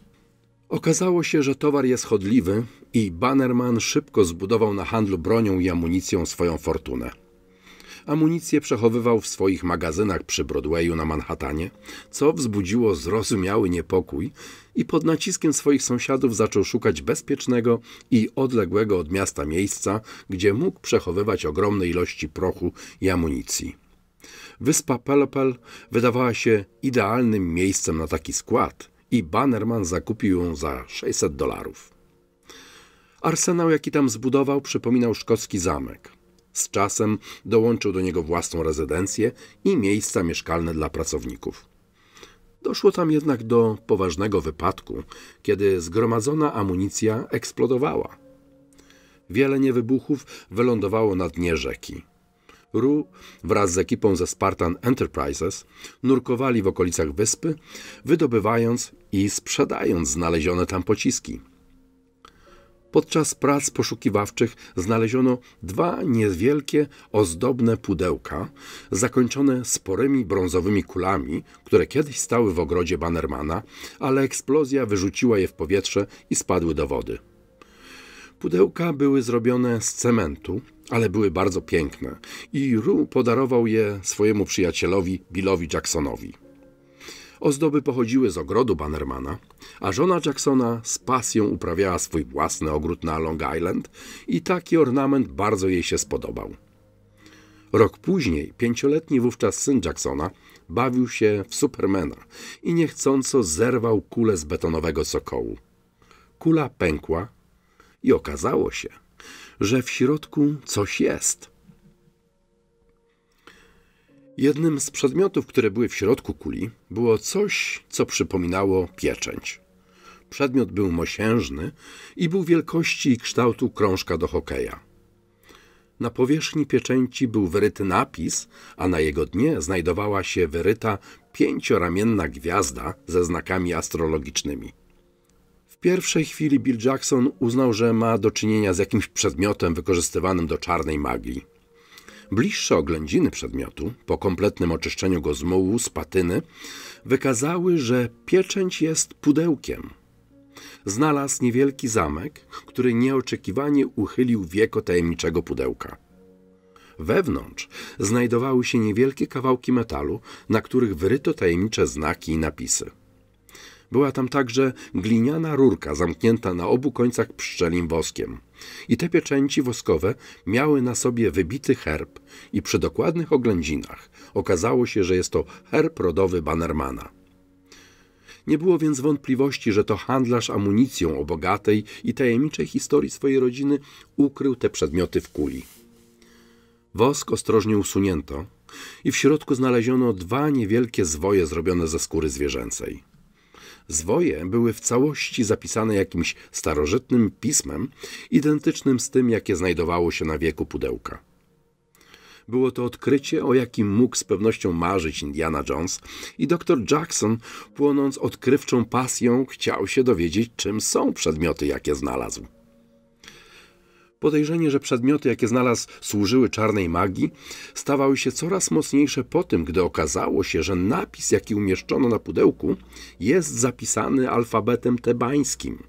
Okazało się, że towar jest chodliwy i Bannerman szybko zbudował na handlu bronią i amunicją swoją fortunę amunicję przechowywał w swoich magazynach przy Broadwayu na Manhattanie, co wzbudziło zrozumiały niepokój i pod naciskiem swoich sąsiadów zaczął szukać bezpiecznego i odległego od miasta miejsca, gdzie mógł przechowywać ogromne ilości prochu i amunicji. Wyspa Pelopel wydawała się idealnym miejscem na taki skład i Bannerman zakupił ją za 600 dolarów. Arsenał, jaki tam zbudował, przypominał szkocki zamek. Z czasem dołączył do niego własną rezydencję i miejsca mieszkalne dla pracowników. Doszło tam jednak do poważnego wypadku, kiedy zgromadzona amunicja eksplodowała. Wiele niewybuchów wylądowało na dnie rzeki. Ru wraz z ekipą ze Spartan Enterprises nurkowali w okolicach wyspy, wydobywając i sprzedając znalezione tam pociski. Podczas prac poszukiwawczych znaleziono dwa niewielkie, ozdobne pudełka, zakończone sporymi brązowymi kulami, które kiedyś stały w ogrodzie Bannermana, ale eksplozja wyrzuciła je w powietrze i spadły do wody. Pudełka były zrobione z cementu, ale były bardzo piękne i Ru podarował je swojemu przyjacielowi Billowi Jacksonowi. Ozdoby pochodziły z ogrodu Bannermana, a żona Jacksona z pasją uprawiała swój własny ogród na Long Island i taki ornament bardzo jej się spodobał. Rok później pięcioletni wówczas syn Jacksona bawił się w Supermana i niechcąco zerwał kulę z betonowego sokołu. Kula pękła i okazało się, że w środku coś jest – Jednym z przedmiotów, które były w środku kuli, było coś, co przypominało pieczęć. Przedmiot był mosiężny i był wielkości i kształtu krążka do hokeja. Na powierzchni pieczęci był wyryty napis, a na jego dnie znajdowała się wyryta pięcioramienna gwiazda ze znakami astrologicznymi. W pierwszej chwili Bill Jackson uznał, że ma do czynienia z jakimś przedmiotem wykorzystywanym do czarnej magii. Bliższe oględziny przedmiotu, po kompletnym oczyszczeniu go z mułu, z patyny, wykazały, że pieczęć jest pudełkiem. Znalazł niewielki zamek, który nieoczekiwanie uchylił wieko tajemniczego pudełka. Wewnątrz znajdowały się niewielkie kawałki metalu, na których wyryto tajemnicze znaki i napisy. Była tam także gliniana rurka zamknięta na obu końcach pszczelim woskiem. I te pieczęci woskowe miały na sobie wybity herb i przy dokładnych oględzinach okazało się, że jest to herb rodowy Bannermana. Nie było więc wątpliwości, że to handlarz amunicją o bogatej i tajemniczej historii swojej rodziny ukrył te przedmioty w kuli. Wosk ostrożnie usunięto i w środku znaleziono dwa niewielkie zwoje zrobione ze skóry zwierzęcej. Zwoje były w całości zapisane jakimś starożytnym pismem, identycznym z tym, jakie znajdowało się na wieku pudełka. Było to odkrycie, o jakim mógł z pewnością marzyć Indiana Jones i dr Jackson, płonąc odkrywczą pasją, chciał się dowiedzieć, czym są przedmioty, jakie znalazł. Podejrzenie, że przedmioty, jakie znalazł, służyły czarnej magii, stawały się coraz mocniejsze po tym, gdy okazało się, że napis, jaki umieszczono na pudełku, jest zapisany alfabetem tebańskim.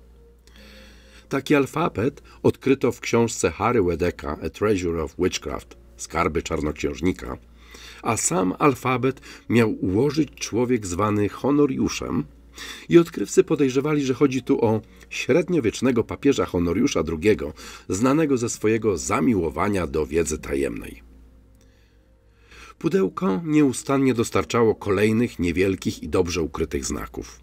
Taki alfabet odkryto w książce Harry Wedeka A Treasure of Witchcraft Skarby Czarnoksiężnika, a sam alfabet miał ułożyć człowiek zwany Honoriuszem i odkrywcy podejrzewali, że chodzi tu o średniowiecznego papieża Honoriusza II, znanego ze swojego zamiłowania do wiedzy tajemnej. Pudełko nieustannie dostarczało kolejnych niewielkich i dobrze ukrytych znaków.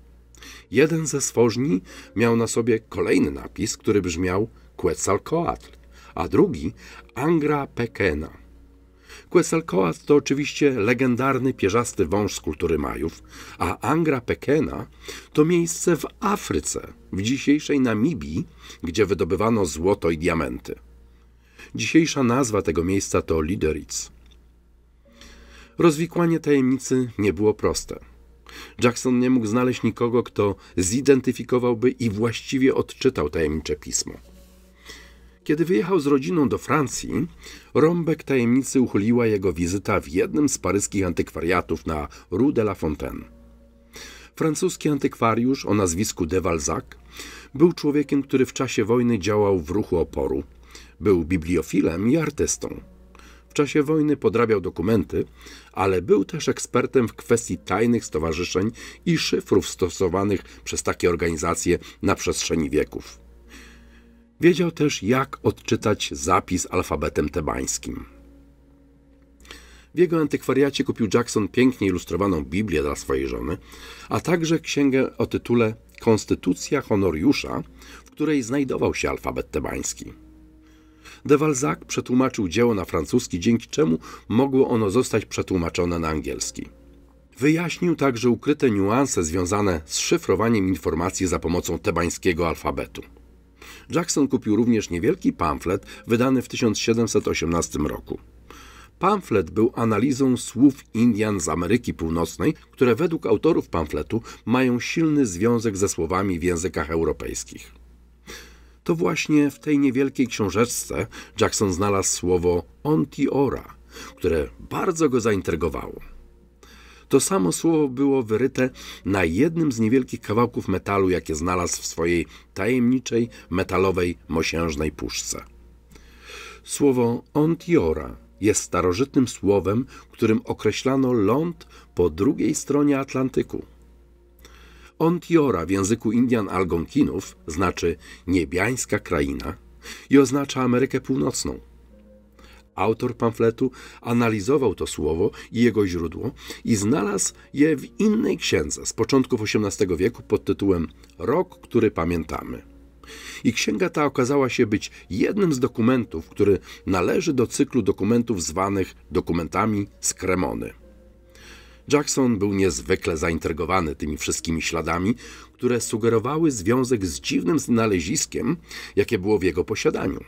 Jeden ze swożni miał na sobie kolejny napis, który brzmiał Quetzalcoatl, a drugi Angra Pekena – Quetzalcoatl to oczywiście legendarny pierzasty wąż z kultury Majów, a Angra Pekena to miejsce w Afryce, w dzisiejszej Namibii, gdzie wydobywano złoto i diamenty. Dzisiejsza nazwa tego miejsca to Lideritz. Rozwikłanie tajemnicy nie było proste. Jackson nie mógł znaleźć nikogo, kto zidentyfikowałby i właściwie odczytał tajemnicze pismo. Kiedy wyjechał z rodziną do Francji, rąbek tajemnicy uchyliła jego wizyta w jednym z paryskich antykwariatów na Rue de la Fontaine. Francuski antykwariusz o nazwisku de Valzac był człowiekiem, który w czasie wojny działał w ruchu oporu. Był bibliofilem i artystą. W czasie wojny podrabiał dokumenty, ale był też ekspertem w kwestii tajnych stowarzyszeń i szyfrów stosowanych przez takie organizacje na przestrzeni wieków. Wiedział też, jak odczytać zapis alfabetem tebańskim. W jego antykwariacie kupił Jackson pięknie ilustrowaną Biblię dla swojej żony, a także księgę o tytule Konstytucja Honoriusza, w której znajdował się alfabet tebański. De Valzac przetłumaczył dzieło na francuski, dzięki czemu mogło ono zostać przetłumaczone na angielski. Wyjaśnił także ukryte niuanse związane z szyfrowaniem informacji za pomocą tebańskiego alfabetu. Jackson kupił również niewielki pamflet wydany w 1718 roku. Pamflet był analizą słów Indian z Ameryki Północnej, które według autorów pamfletu mają silny związek ze słowami w językach europejskich. To właśnie w tej niewielkiej książeczce Jackson znalazł słowo ontiora, które bardzo go zaintrygowało. To samo słowo było wyryte na jednym z niewielkich kawałków metalu, jakie znalazł w swojej tajemniczej, metalowej, mosiężnej puszce. Słowo ontiora jest starożytnym słowem, którym określano ląd po drugiej stronie Atlantyku. Ontiora w języku Indian Algonkinów znaczy niebiańska kraina i oznacza Amerykę Północną autor pamfletu, analizował to słowo i jego źródło i znalazł je w innej księdze z początków XVIII wieku pod tytułem Rok, który pamiętamy. I księga ta okazała się być jednym z dokumentów, który należy do cyklu dokumentów zwanych dokumentami z Kremony. Jackson był niezwykle zaintrygowany tymi wszystkimi śladami, które sugerowały związek z dziwnym znaleziskiem, jakie było w jego posiadaniu.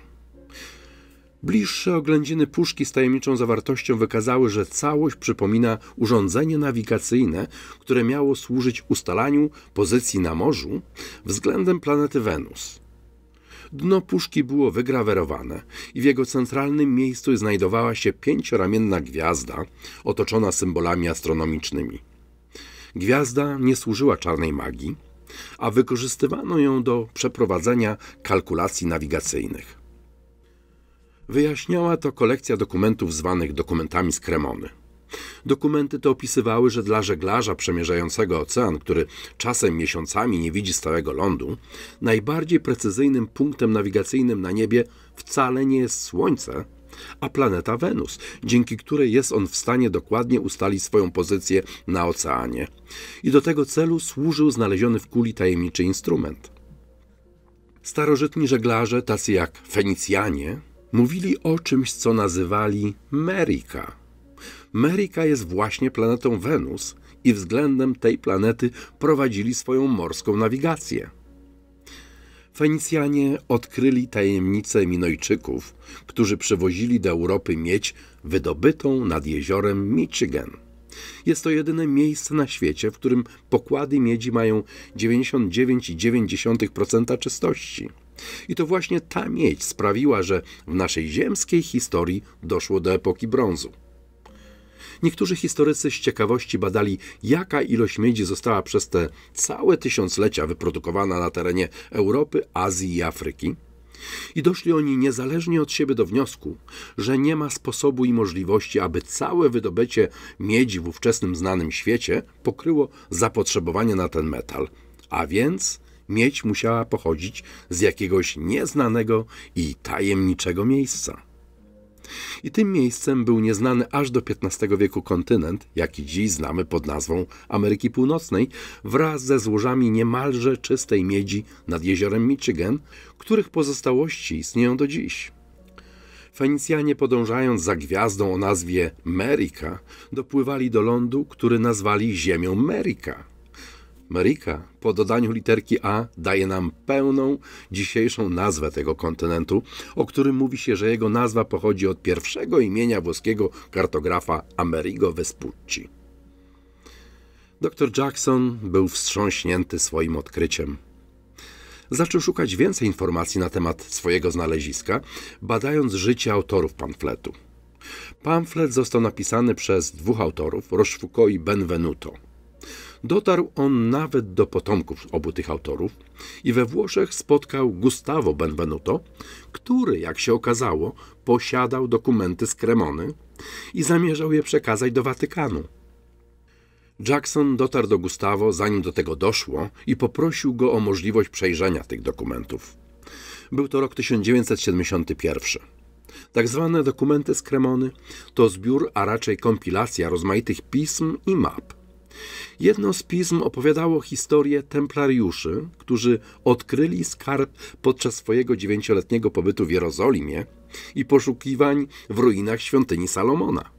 Bliższe oględziny puszki z tajemniczą zawartością wykazały, że całość przypomina urządzenie nawigacyjne, które miało służyć ustalaniu pozycji na morzu względem planety Wenus. Dno puszki było wygrawerowane i w jego centralnym miejscu znajdowała się pięcioramienna gwiazda otoczona symbolami astronomicznymi. Gwiazda nie służyła czarnej magii, a wykorzystywano ją do przeprowadzenia kalkulacji nawigacyjnych. Wyjaśniała to kolekcja dokumentów zwanych dokumentami z Kremony. Dokumenty te opisywały, że dla żeglarza przemierzającego ocean, który czasem miesiącami nie widzi stałego lądu, najbardziej precyzyjnym punktem nawigacyjnym na niebie wcale nie jest Słońce, a planeta Wenus, dzięki której jest on w stanie dokładnie ustalić swoją pozycję na oceanie. I do tego celu służył znaleziony w kuli tajemniczy instrument. Starożytni żeglarze, tacy jak Fenicjanie, Mówili o czymś, co nazywali Merika. Merika jest właśnie planetą Wenus i względem tej planety prowadzili swoją morską nawigację. Fenicjanie odkryli tajemnicę Minojczyków, którzy przewozili do Europy miedź wydobytą nad jeziorem Michigan. Jest to jedyne miejsce na świecie, w którym pokłady miedzi mają 99,9% czystości. I to właśnie ta miedź sprawiła, że w naszej ziemskiej historii doszło do epoki brązu. Niektórzy historycy z ciekawości badali, jaka ilość miedzi została przez te całe tysiąclecia wyprodukowana na terenie Europy, Azji i Afryki. I doszli oni niezależnie od siebie do wniosku, że nie ma sposobu i możliwości, aby całe wydobycie miedzi w ówczesnym znanym świecie pokryło zapotrzebowanie na ten metal. A więc miedź musiała pochodzić z jakiegoś nieznanego i tajemniczego miejsca. I tym miejscem był nieznany aż do XV wieku kontynent, jaki dziś znamy pod nazwą Ameryki Północnej, wraz ze złożami niemalże czystej miedzi nad jeziorem Michigan, których pozostałości istnieją do dziś. Fenicjanie podążając za gwiazdą o nazwie Merika, dopływali do lądu, który nazwali Ziemią Merika. Marika po dodaniu literki A daje nam pełną dzisiejszą nazwę tego kontynentu, o którym mówi się, że jego nazwa pochodzi od pierwszego imienia włoskiego kartografa Amerigo Vespucci. Dr Jackson był wstrząśnięty swoim odkryciem. Zaczął szukać więcej informacji na temat swojego znaleziska, badając życie autorów pamfletu. Pamflet został napisany przez dwóch autorów, Rochefoucault i Benvenuto – Dotarł on nawet do potomków obu tych autorów i we Włoszech spotkał Gustavo Benvenuto, który, jak się okazało, posiadał dokumenty z Kremony i zamierzał je przekazać do Watykanu. Jackson dotarł do Gustavo, zanim do tego doszło, i poprosił go o możliwość przejrzenia tych dokumentów. Był to rok 1971. Tak zwane dokumenty z Kremony to zbiór, a raczej kompilacja rozmaitych pism i map. Jedno z pism opowiadało historię templariuszy, którzy odkryli skarb podczas swojego dziewięcioletniego pobytu w Jerozolimie i poszukiwań w ruinach świątyni Salomona.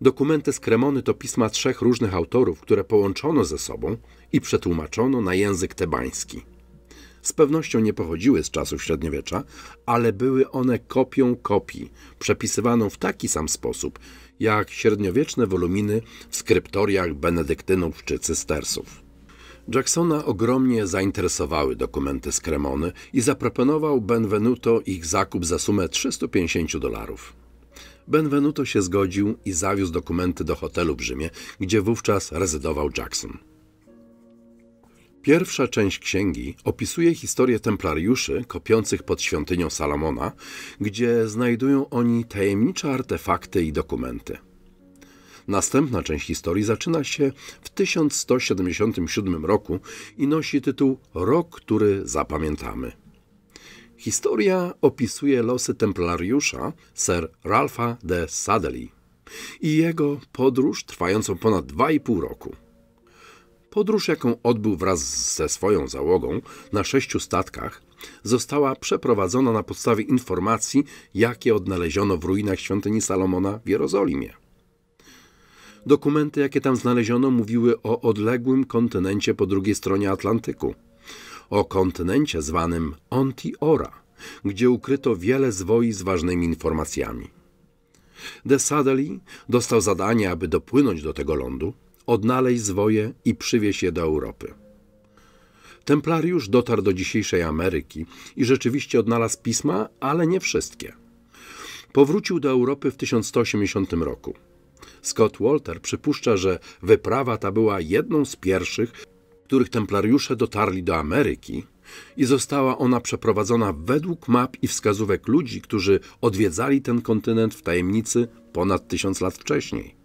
Dokumenty z Kremony to pisma trzech różnych autorów, które połączono ze sobą i przetłumaczono na język tebański. Z pewnością nie pochodziły z czasów średniowiecza, ale były one kopią kopii, przepisywaną w taki sam sposób, jak średniowieczne woluminy w skryptoriach benedyktynów czy cystersów. Jacksona ogromnie zainteresowały dokumenty z Cremony i zaproponował Benvenuto ich zakup za sumę 350 dolarów. Benvenuto się zgodził i zawiózł dokumenty do hotelu w Rzymie, gdzie wówczas rezydował Jackson. Pierwsza część księgi opisuje historię templariuszy kopiących pod świątynią Salomona, gdzie znajdują oni tajemnicze artefakty i dokumenty. Następna część historii zaczyna się w 1177 roku i nosi tytuł Rok, który zapamiętamy. Historia opisuje losy templariusza Sir Ralpha de Sadeli i jego podróż trwającą ponad 2,5 roku. Podróż, jaką odbył wraz ze swoją załogą na sześciu statkach, została przeprowadzona na podstawie informacji, jakie odnaleziono w ruinach świątyni Salomona w Jerozolimie. Dokumenty, jakie tam znaleziono, mówiły o odległym kontynencie po drugiej stronie Atlantyku, o kontynencie zwanym Ontiora, gdzie ukryto wiele zwoi z ważnymi informacjami. De Sadeli dostał zadanie, aby dopłynąć do tego lądu, odnaleźć zwoje i przywieź je do Europy. Templariusz dotarł do dzisiejszej Ameryki i rzeczywiście odnalazł pisma, ale nie wszystkie. Powrócił do Europy w 1180 roku. Scott Walter przypuszcza, że wyprawa ta była jedną z pierwszych, których templariusze dotarli do Ameryki i została ona przeprowadzona według map i wskazówek ludzi, którzy odwiedzali ten kontynent w tajemnicy ponad tysiąc lat wcześniej.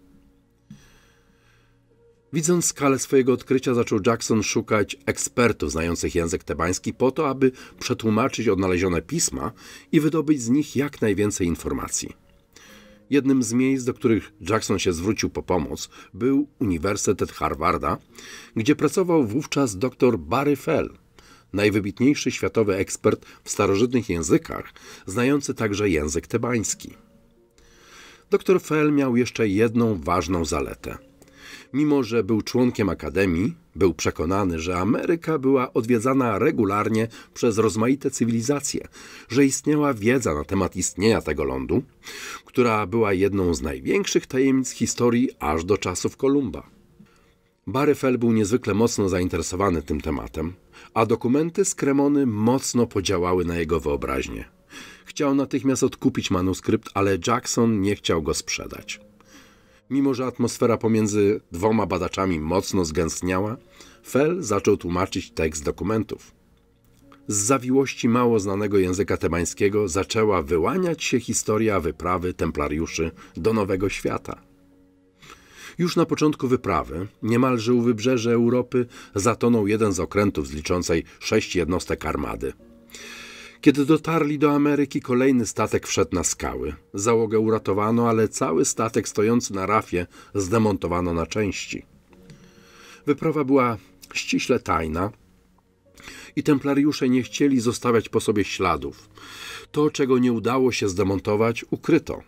Widząc skalę swojego odkrycia, zaczął Jackson szukać ekspertów znających język tebański po to, aby przetłumaczyć odnalezione pisma i wydobyć z nich jak najwięcej informacji. Jednym z miejsc, do których Jackson się zwrócił po pomoc, był Uniwersytet Harvarda, gdzie pracował wówczas dr Barry Fell, najwybitniejszy światowy ekspert w starożytnych językach, znający także język tebański. Dr Fell miał jeszcze jedną ważną zaletę – Mimo, że był członkiem Akademii, był przekonany, że Ameryka była odwiedzana regularnie przez rozmaite cywilizacje, że istniała wiedza na temat istnienia tego lądu, która była jedną z największych tajemnic historii aż do czasów Kolumba. Baryfel był niezwykle mocno zainteresowany tym tematem, a dokumenty z Kremony mocno podziałały na jego wyobraźnię. Chciał natychmiast odkupić manuskrypt, ale Jackson nie chciał go sprzedać. Mimo, że atmosfera pomiędzy dwoma badaczami mocno zgęstniała, Fell zaczął tłumaczyć tekst dokumentów. Z zawiłości mało znanego języka tebańskiego zaczęła wyłaniać się historia wyprawy templariuszy do Nowego Świata. Już na początku wyprawy, niemalże u wybrzeży Europy, zatonął jeden z okrętów z liczącej sześć jednostek armady. Kiedy dotarli do Ameryki, kolejny statek wszedł na skały. Załogę uratowano, ale cały statek stojący na rafie zdemontowano na części. Wyprawa była ściśle tajna i templariusze nie chcieli zostawiać po sobie śladów. To, czego nie udało się zdemontować, ukryto.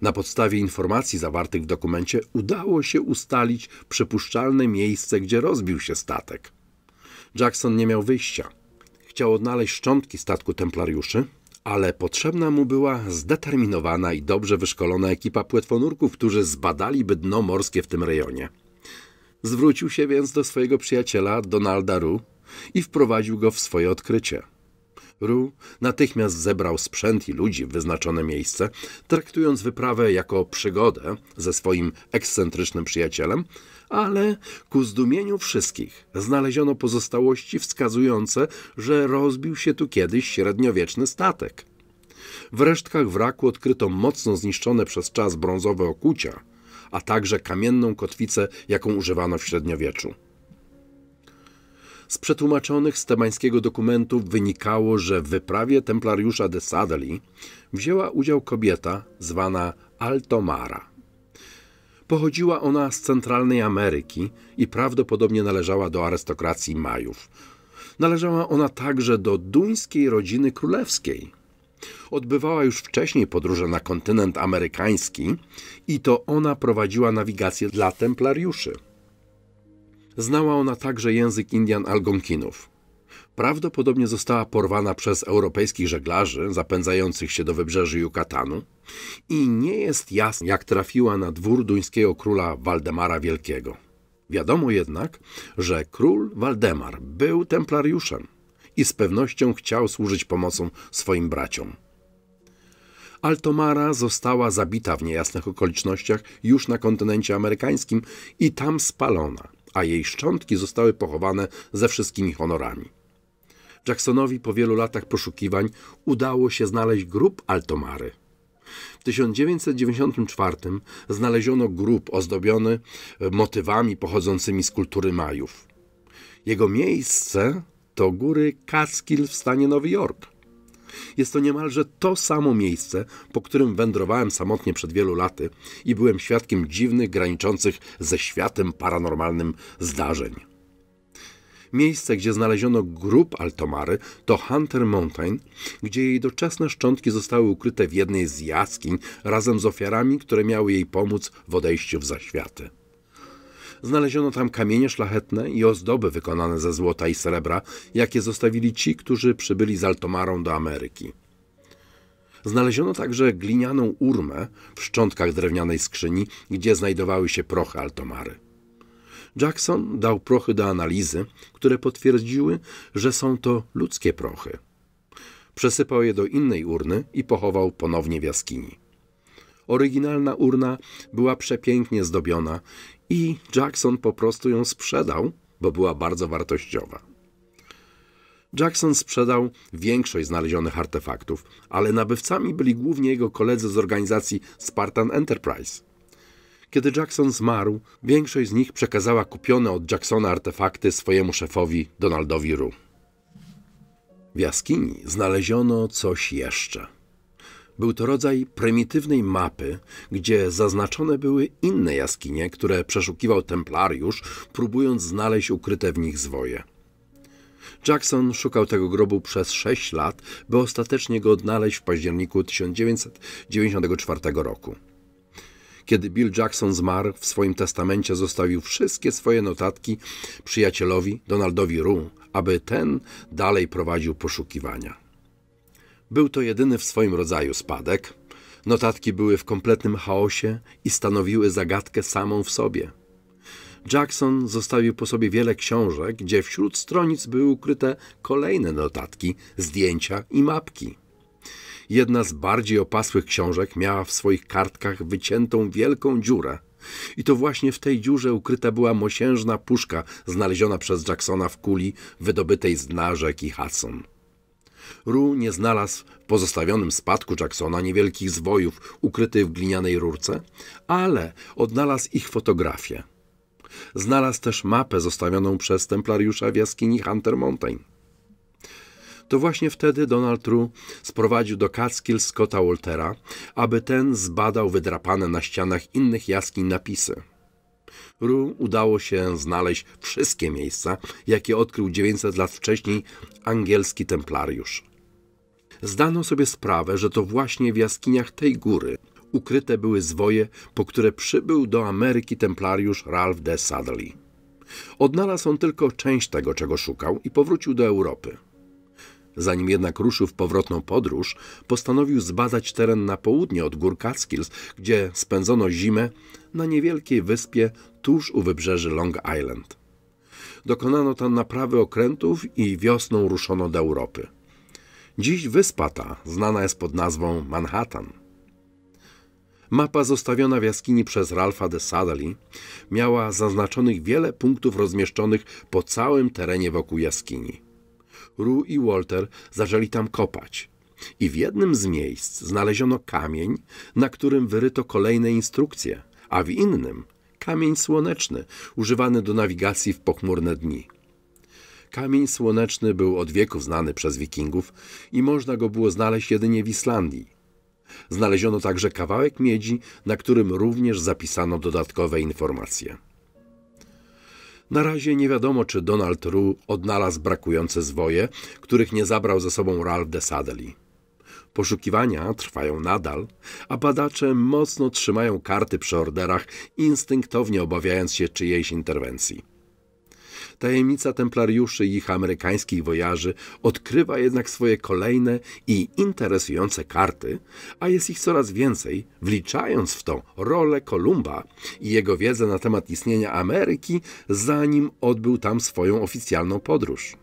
Na podstawie informacji zawartych w dokumencie udało się ustalić przypuszczalne miejsce, gdzie rozbił się statek. Jackson nie miał wyjścia – Chciał odnaleźć szczątki statku templariuszy, ale potrzebna mu była zdeterminowana i dobrze wyszkolona ekipa płetwonurków, którzy zbadaliby dno morskie w tym rejonie. Zwrócił się więc do swojego przyjaciela Donalda Ru i wprowadził go w swoje odkrycie. Ru natychmiast zebrał sprzęt i ludzi w wyznaczone miejsce, traktując wyprawę jako przygodę ze swoim ekscentrycznym przyjacielem, ale ku zdumieniu wszystkich znaleziono pozostałości wskazujące, że rozbił się tu kiedyś średniowieczny statek. W resztkach wraku odkryto mocno zniszczone przez czas brązowe okucia, a także kamienną kotwicę, jaką używano w średniowieczu. Z przetłumaczonych z tebańskiego dokumentu wynikało, że w wyprawie templariusza de Sadeli wzięła udział kobieta zwana Altomara. Pochodziła ona z centralnej Ameryki i prawdopodobnie należała do arystokracji Majów. Należała ona także do duńskiej rodziny królewskiej. Odbywała już wcześniej podróże na kontynent amerykański i to ona prowadziła nawigację dla templariuszy. Znała ona także język Indian Algonkinów prawdopodobnie została porwana przez europejskich żeglarzy zapędzających się do wybrzeży Jukatanu i nie jest jasne, jak trafiła na dwór duńskiego króla Waldemara Wielkiego. Wiadomo jednak, że król Waldemar był templariuszem i z pewnością chciał służyć pomocą swoim braciom. Altomara została zabita w niejasnych okolicznościach już na kontynencie amerykańskim i tam spalona, a jej szczątki zostały pochowane ze wszystkimi honorami. Jacksonowi po wielu latach poszukiwań udało się znaleźć grób Altomary. W 1994 znaleziono grób ozdobiony e, motywami pochodzącymi z kultury Majów. Jego miejsce to góry Catskill w stanie Nowy Jork. Jest to niemalże to samo miejsce, po którym wędrowałem samotnie przed wielu laty i byłem świadkiem dziwnych, graniczących ze światem paranormalnym zdarzeń. Miejsce, gdzie znaleziono grób Altomary, to Hunter Mountain, gdzie jej doczesne szczątki zostały ukryte w jednej z jaskiń razem z ofiarami, które miały jej pomóc w odejściu w zaświaty. Znaleziono tam kamienie szlachetne i ozdoby wykonane ze złota i srebra, jakie zostawili ci, którzy przybyli z Altomarą do Ameryki. Znaleziono także glinianą urmę w szczątkach drewnianej skrzyni, gdzie znajdowały się prochy Altomary. Jackson dał prochy do analizy, które potwierdziły, że są to ludzkie prochy. Przesypał je do innej urny i pochował ponownie w jaskini. Oryginalna urna była przepięknie zdobiona i Jackson po prostu ją sprzedał, bo była bardzo wartościowa. Jackson sprzedał większość znalezionych artefaktów, ale nabywcami byli głównie jego koledzy z organizacji Spartan Enterprise. Kiedy Jackson zmarł, większość z nich przekazała kupione od Jacksona artefakty swojemu szefowi Donaldowi Rue. W jaskini znaleziono coś jeszcze. Był to rodzaj prymitywnej mapy, gdzie zaznaczone były inne jaskinie, które przeszukiwał templariusz, próbując znaleźć ukryte w nich zwoje. Jackson szukał tego grobu przez sześć lat, by ostatecznie go odnaleźć w październiku 1994 roku. Kiedy Bill Jackson zmarł, w swoim testamencie zostawił wszystkie swoje notatki przyjacielowi Donaldowi Rue, aby ten dalej prowadził poszukiwania. Był to jedyny w swoim rodzaju spadek. Notatki były w kompletnym chaosie i stanowiły zagadkę samą w sobie – Jackson zostawił po sobie wiele książek, gdzie wśród stronic były ukryte kolejne notatki, zdjęcia i mapki. Jedna z bardziej opasłych książek miała w swoich kartkach wyciętą wielką dziurę. I to właśnie w tej dziurze ukryta była mosiężna puszka znaleziona przez Jacksona w kuli wydobytej z dna rzeki Hudson. Rue nie znalazł w pozostawionym spadku Jacksona niewielkich zwojów ukrytych w glinianej rurce, ale odnalazł ich fotografię. Znalazł też mapę zostawioną przez templariusza w jaskini Hunter Mountain. To właśnie wtedy Donald True sprowadził do Catskill Scotta Waltera, aby ten zbadał wydrapane na ścianach innych jaskiń napisy. Rue udało się znaleźć wszystkie miejsca, jakie odkrył 900 lat wcześniej angielski templariusz. Zdano sobie sprawę, że to właśnie w jaskiniach tej góry ukryte były zwoje, po które przybył do Ameryki templariusz Ralph de Sadley. Odnalazł on tylko część tego, czego szukał i powrócił do Europy. Zanim jednak ruszył w powrotną podróż, postanowił zbadać teren na południe od gór Catskills, gdzie spędzono zimę na niewielkiej wyspie tuż u wybrzeży Long Island. Dokonano tam naprawy okrętów i wiosną ruszono do Europy. Dziś wyspa ta znana jest pod nazwą Manhattan. Mapa zostawiona w jaskini przez Ralpha de Sadeli miała zaznaczonych wiele punktów rozmieszczonych po całym terenie wokół jaskini. Rue i Walter zaczęli tam kopać. I w jednym z miejsc znaleziono kamień, na którym wyryto kolejne instrukcje, a w innym kamień słoneczny, używany do nawigacji w pochmurne dni. Kamień słoneczny był od wieków znany przez Wikingów i można go było znaleźć jedynie w Islandii. Znaleziono także kawałek miedzi, na którym również zapisano dodatkowe informacje. Na razie nie wiadomo, czy Donald Rue odnalazł brakujące zwoje, których nie zabrał ze sobą Ralph de Sadeli. Poszukiwania trwają nadal, a badacze mocno trzymają karty przy orderach, instynktownie obawiając się czyjejś interwencji. Tajemnica templariuszy i ich amerykańskich wojarzy odkrywa jednak swoje kolejne i interesujące karty, a jest ich coraz więcej, wliczając w to rolę Kolumba i jego wiedzę na temat istnienia Ameryki, zanim odbył tam swoją oficjalną podróż.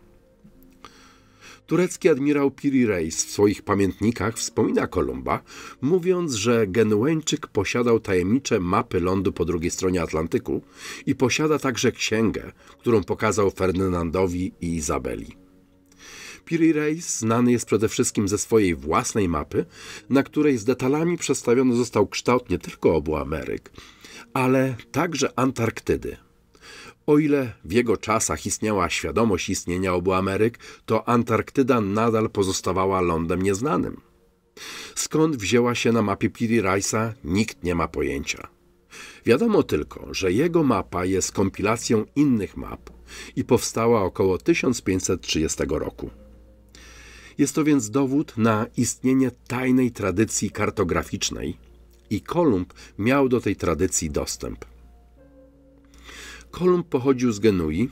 Turecki admirał Piri Reis w swoich pamiętnikach wspomina Kolumba, mówiąc, że Genueńczyk posiadał tajemnicze mapy lądu po drugiej stronie Atlantyku i posiada także księgę, którą pokazał Ferdynandowi i Izabeli. Piri Reis znany jest przede wszystkim ze swojej własnej mapy, na której z detalami przedstawiony został kształt nie tylko obu Ameryk, ale także Antarktydy – o ile w jego czasach istniała świadomość istnienia obu Ameryk, to Antarktyda nadal pozostawała lądem nieznanym. Skąd wzięła się na mapie Piri Rice'a, nikt nie ma pojęcia. Wiadomo tylko, że jego mapa jest kompilacją innych map i powstała około 1530 roku. Jest to więc dowód na istnienie tajnej tradycji kartograficznej i Kolumb miał do tej tradycji dostęp. Kolumb pochodził z Genui,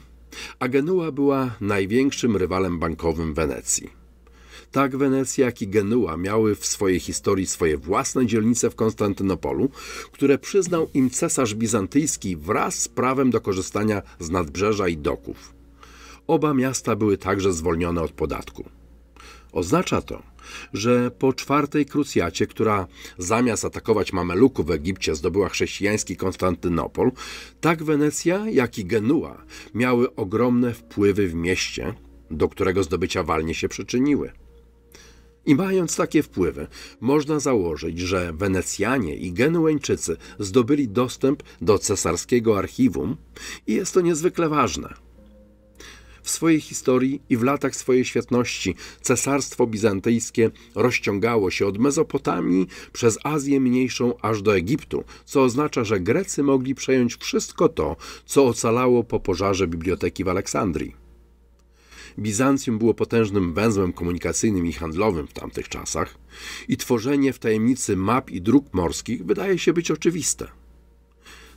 a Genua była największym rywalem bankowym Wenecji. Tak Wenecja, jak i Genua miały w swojej historii swoje własne dzielnice w Konstantynopolu, które przyznał im cesarz bizantyjski wraz z prawem do korzystania z nadbrzeża i doków. Oba miasta były także zwolnione od podatku. Oznacza to, że po czwartej krucjacie, która zamiast atakować Mameluków w Egipcie zdobyła chrześcijański Konstantynopol, tak Wenecja, jak i Genua miały ogromne wpływy w mieście, do którego zdobycia walnie się przyczyniły. I mając takie wpływy, można założyć, że Wenecjanie i Genueńczycy zdobyli dostęp do cesarskiego archiwum i jest to niezwykle ważne. W swojej historii i w latach swojej świetności Cesarstwo Bizantyjskie rozciągało się od Mezopotamii przez Azję Mniejszą aż do Egiptu, co oznacza, że Grecy mogli przejąć wszystko to, co ocalało po pożarze biblioteki w Aleksandrii. Bizancjum było potężnym węzłem komunikacyjnym i handlowym w tamtych czasach i tworzenie w tajemnicy map i dróg morskich wydaje się być oczywiste.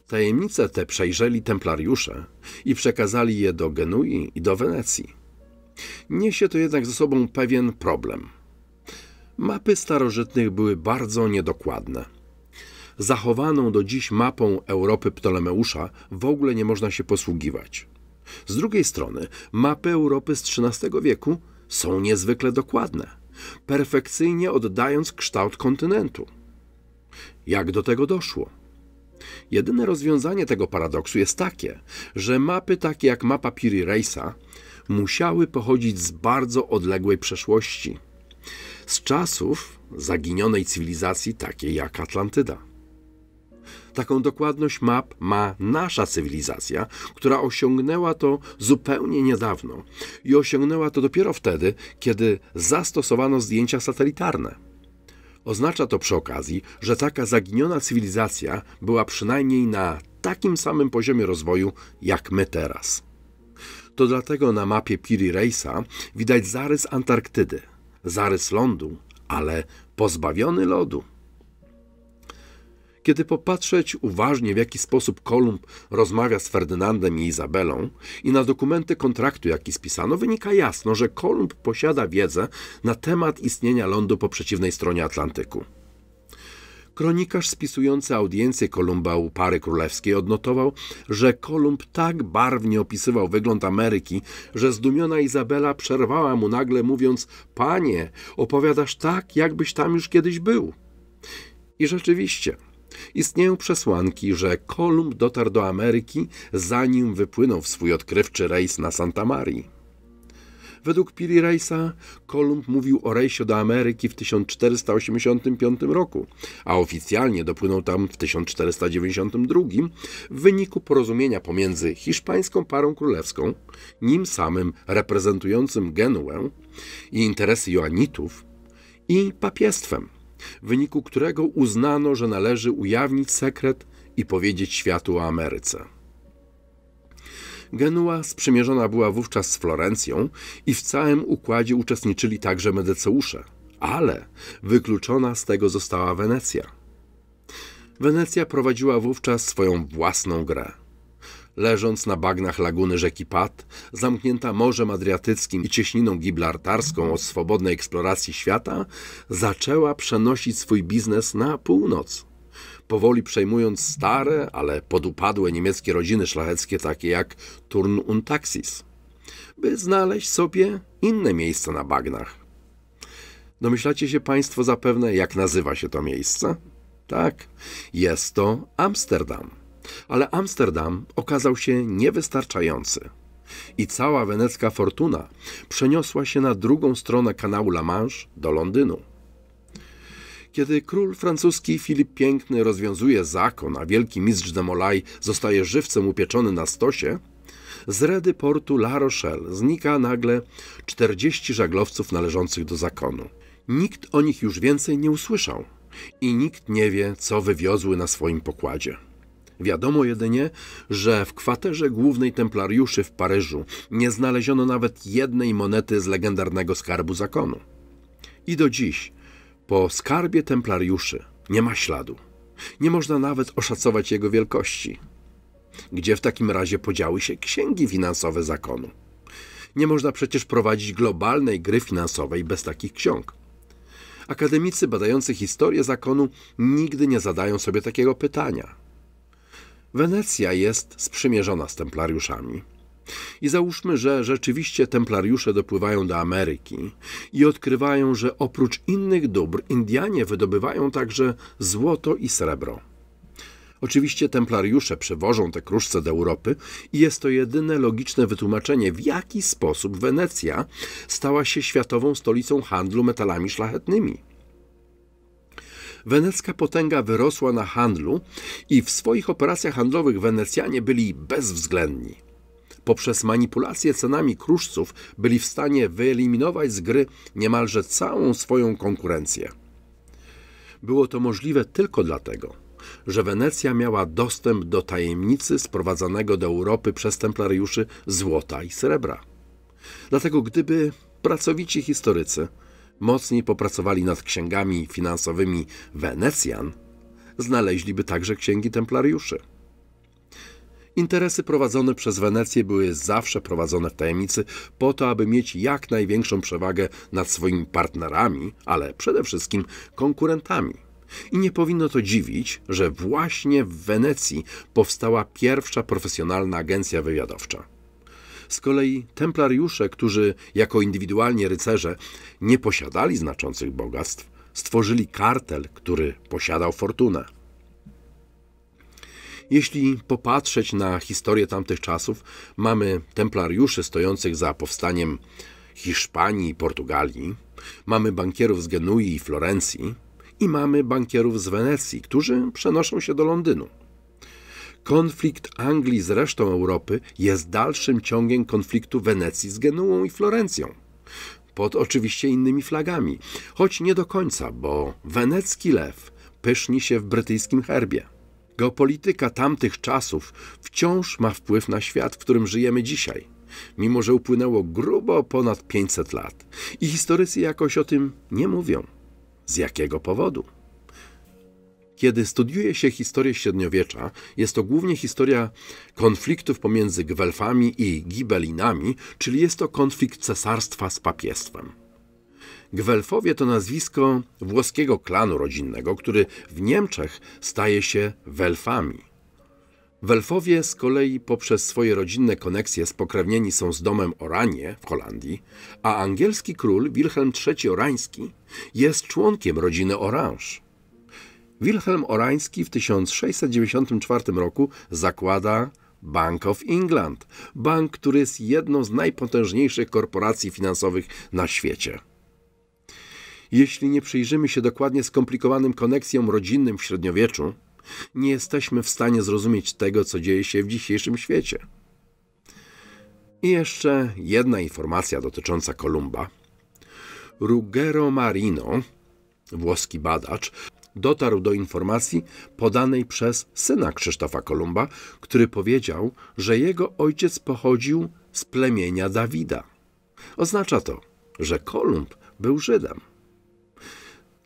Tajemnice te przejrzeli templariusze i przekazali je do Genui i do Wenecji. Niesie to jednak ze sobą pewien problem. Mapy starożytnych były bardzo niedokładne. Zachowaną do dziś mapą Europy Ptolemeusza w ogóle nie można się posługiwać. Z drugiej strony, mapy Europy z XIII wieku są niezwykle dokładne, perfekcyjnie oddając kształt kontynentu. Jak do tego doszło? Jedyne rozwiązanie tego paradoksu jest takie, że mapy takie jak mapa Piri Reisa musiały pochodzić z bardzo odległej przeszłości, z czasów zaginionej cywilizacji takiej jak Atlantyda. Taką dokładność map ma nasza cywilizacja, która osiągnęła to zupełnie niedawno i osiągnęła to dopiero wtedy, kiedy zastosowano zdjęcia satelitarne. Oznacza to przy okazji, że taka zaginiona cywilizacja była przynajmniej na takim samym poziomie rozwoju jak my teraz. To dlatego na mapie Piri Reisa widać zarys Antarktydy, zarys lądu, ale pozbawiony lodu. Kiedy popatrzeć uważnie, w jaki sposób Kolumb rozmawia z Ferdynandem i Izabelą i na dokumenty kontraktu, jaki spisano, wynika jasno, że Kolumb posiada wiedzę na temat istnienia lądu po przeciwnej stronie Atlantyku. Kronikarz spisujący audiencję Kolumba u pary królewskiej odnotował, że Kolumb tak barwnie opisywał wygląd Ameryki, że zdumiona Izabela przerwała mu nagle, mówiąc: Panie, opowiadasz tak, jakbyś tam już kiedyś był. I rzeczywiście, istnieją przesłanki, że Kolumb dotarł do Ameryki, zanim wypłynął w swój odkrywczy rejs na Santa Marii. Według Piri Reisa Kolumb mówił o rejsie do Ameryki w 1485 roku, a oficjalnie dopłynął tam w 1492 w wyniku porozumienia pomiędzy hiszpańską parą królewską, nim samym reprezentującym Genuę i interesy Joannitów i papiestwem w wyniku którego uznano, że należy ujawnić sekret i powiedzieć światu o Ameryce. Genua sprzymierzona była wówczas z Florencją i w całym układzie uczestniczyli także Medeceusze, ale wykluczona z tego została Wenecja. Wenecja prowadziła wówczas swoją własną grę – leżąc na bagnach laguny rzeki Pat, zamknięta Morzem Adriatyckim i cieśniną gibraltarską od swobodnej eksploracji świata, zaczęła przenosić swój biznes na północ. Powoli przejmując stare, ale podupadłe niemieckie rodziny szlacheckie, takie jak Turn und Taxis, by znaleźć sobie inne miejsce na bagnach. Domyślacie się Państwo zapewne, jak nazywa się to miejsce? Tak, jest to Amsterdam ale Amsterdam okazał się niewystarczający. I cała wenecka fortuna przeniosła się na drugą stronę kanału La Manche do Londynu. Kiedy król francuski Filip Piękny rozwiązuje zakon, a wielki mistrz de Molay zostaje żywcem upieczony na stosie, z redy portu La Rochelle znika nagle 40 żaglowców należących do zakonu. Nikt o nich już więcej nie usłyszał i nikt nie wie, co wywiozły na swoim pokładzie. Wiadomo jedynie, że w kwaterze głównej templariuszy w Paryżu nie znaleziono nawet jednej monety z legendarnego skarbu zakonu. I do dziś po skarbie templariuszy nie ma śladu. Nie można nawet oszacować jego wielkości. Gdzie w takim razie podziały się księgi finansowe zakonu? Nie można przecież prowadzić globalnej gry finansowej bez takich ksiąg. Akademicy badający historię zakonu nigdy nie zadają sobie takiego pytania. Wenecja jest sprzymierzona z templariuszami. I załóżmy, że rzeczywiście templariusze dopływają do Ameryki i odkrywają, że oprócz innych dóbr Indianie wydobywają także złoto i srebro. Oczywiście templariusze przewożą te kruszce do Europy i jest to jedyne logiczne wytłumaczenie, w jaki sposób Wenecja stała się światową stolicą handlu metalami szlachetnymi wenecka potęga wyrosła na handlu i w swoich operacjach handlowych Wenecjanie byli bezwzględni. Poprzez manipulację cenami kruszców byli w stanie wyeliminować z gry niemalże całą swoją konkurencję. Było to możliwe tylko dlatego, że Wenecja miała dostęp do tajemnicy sprowadzanego do Europy przez templariuszy złota i srebra. Dlatego gdyby pracowici historycy mocniej popracowali nad księgami finansowymi Wenecjan, znaleźliby także księgi templariuszy. Interesy prowadzone przez Wenecję były zawsze prowadzone w tajemnicy po to, aby mieć jak największą przewagę nad swoimi partnerami, ale przede wszystkim konkurentami. I nie powinno to dziwić, że właśnie w Wenecji powstała pierwsza profesjonalna agencja wywiadowcza. Z kolei templariusze, którzy jako indywidualnie rycerze nie posiadali znaczących bogactw, stworzyli kartel, który posiadał fortunę. Jeśli popatrzeć na historię tamtych czasów, mamy templariuszy stojących za powstaniem Hiszpanii i Portugalii, mamy bankierów z Genui i Florencji i mamy bankierów z Wenecji, którzy przenoszą się do Londynu. Konflikt Anglii z resztą Europy jest dalszym ciągiem konfliktu Wenecji z Genuą i Florencją. Pod oczywiście innymi flagami, choć nie do końca, bo wenecki lew pyszni się w brytyjskim herbie. Geopolityka tamtych czasów wciąż ma wpływ na świat, w którym żyjemy dzisiaj, mimo że upłynęło grubo ponad 500 lat i historycy jakoś o tym nie mówią. Z jakiego powodu? Kiedy studiuje się historię średniowiecza, jest to głównie historia konfliktów pomiędzy Gwelfami i Gibelinami, czyli jest to konflikt cesarstwa z papiestwem. Gwelfowie to nazwisko włoskiego klanu rodzinnego, który w Niemczech staje się Welfami. Welfowie z kolei poprzez swoje rodzinne koneksje spokrewnieni są z domem Oranie w Holandii, a angielski król Wilhelm III Orański jest członkiem rodziny Orange. Wilhelm Orański w 1694 roku zakłada Bank of England, bank, który jest jedną z najpotężniejszych korporacji finansowych na świecie. Jeśli nie przyjrzymy się dokładnie skomplikowanym koneksjom rodzinnym w średniowieczu, nie jesteśmy w stanie zrozumieć tego, co dzieje się w dzisiejszym świecie. I jeszcze jedna informacja dotycząca Kolumba. Ruggero Marino, włoski badacz, dotarł do informacji podanej przez syna Krzysztofa Kolumba, który powiedział, że jego ojciec pochodził z plemienia Dawida. Oznacza to, że Kolumb był Żydem.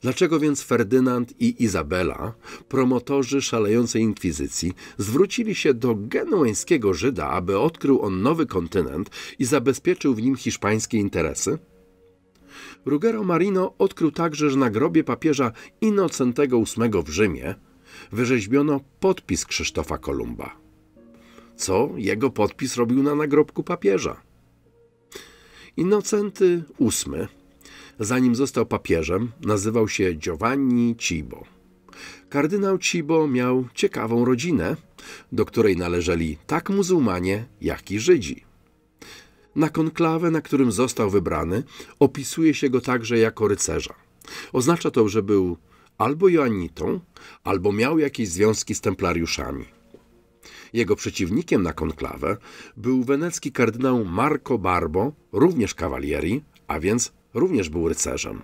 Dlaczego więc Ferdynand i Izabela, promotorzy szalejącej inkwizycji, zwrócili się do genueńskiego Żyda, aby odkrył on nowy kontynent i zabezpieczył w nim hiszpańskie interesy? Ruggero Marino odkrył także, że na grobie papieża Innocentego VIII w Rzymie wyrzeźbiono podpis Krzysztofa Kolumba. Co jego podpis robił na nagrobku papieża? Innocenty VIII, zanim został papieżem, nazywał się Giovanni Cibo. Kardynał Cibo miał ciekawą rodzinę, do której należeli tak muzułmanie, jak i Żydzi. Na konklawę, na którym został wybrany, opisuje się go także jako rycerza. Oznacza to, że był albo Joannitą, albo miał jakieś związki z templariuszami. Jego przeciwnikiem na konklawę był wenecki kardynał Marco Barbo, również kawalieri, a więc również był rycerzem.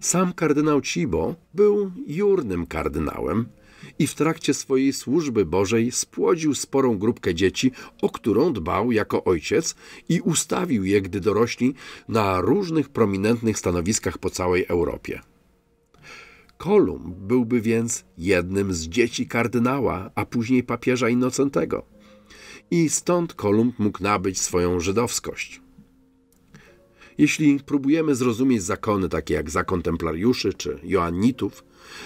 Sam kardynał Cibo był jurnym kardynałem, i w trakcie swojej służby Bożej spłodził sporą grupkę dzieci, o którą dbał jako ojciec i ustawił je, gdy dorośli, na różnych prominentnych stanowiskach po całej Europie. Kolumb byłby więc jednym z dzieci kardynała, a później papieża Innocentego. I stąd Kolumb mógł nabyć swoją żydowskość. Jeśli próbujemy zrozumieć zakony takie jak zakon templariuszy czy joannitów,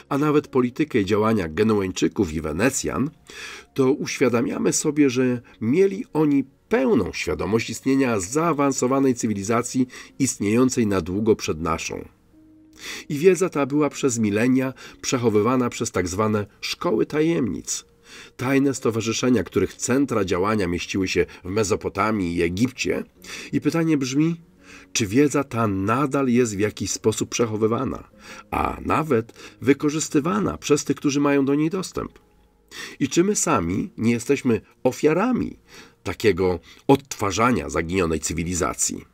a nawet politykę działania Genoeńczyków i Wenecjan, to uświadamiamy sobie, że mieli oni pełną świadomość istnienia zaawansowanej cywilizacji istniejącej na długo przed naszą. I wiedza ta była przez milenia przechowywana przez tak zwane szkoły tajemnic. Tajne stowarzyszenia, których centra działania mieściły się w Mezopotamii i Egipcie. I pytanie brzmi, czy wiedza ta nadal jest w jakiś sposób przechowywana, a nawet wykorzystywana przez tych, którzy mają do niej dostęp. I czy my sami nie jesteśmy ofiarami takiego odtwarzania zaginionej cywilizacji?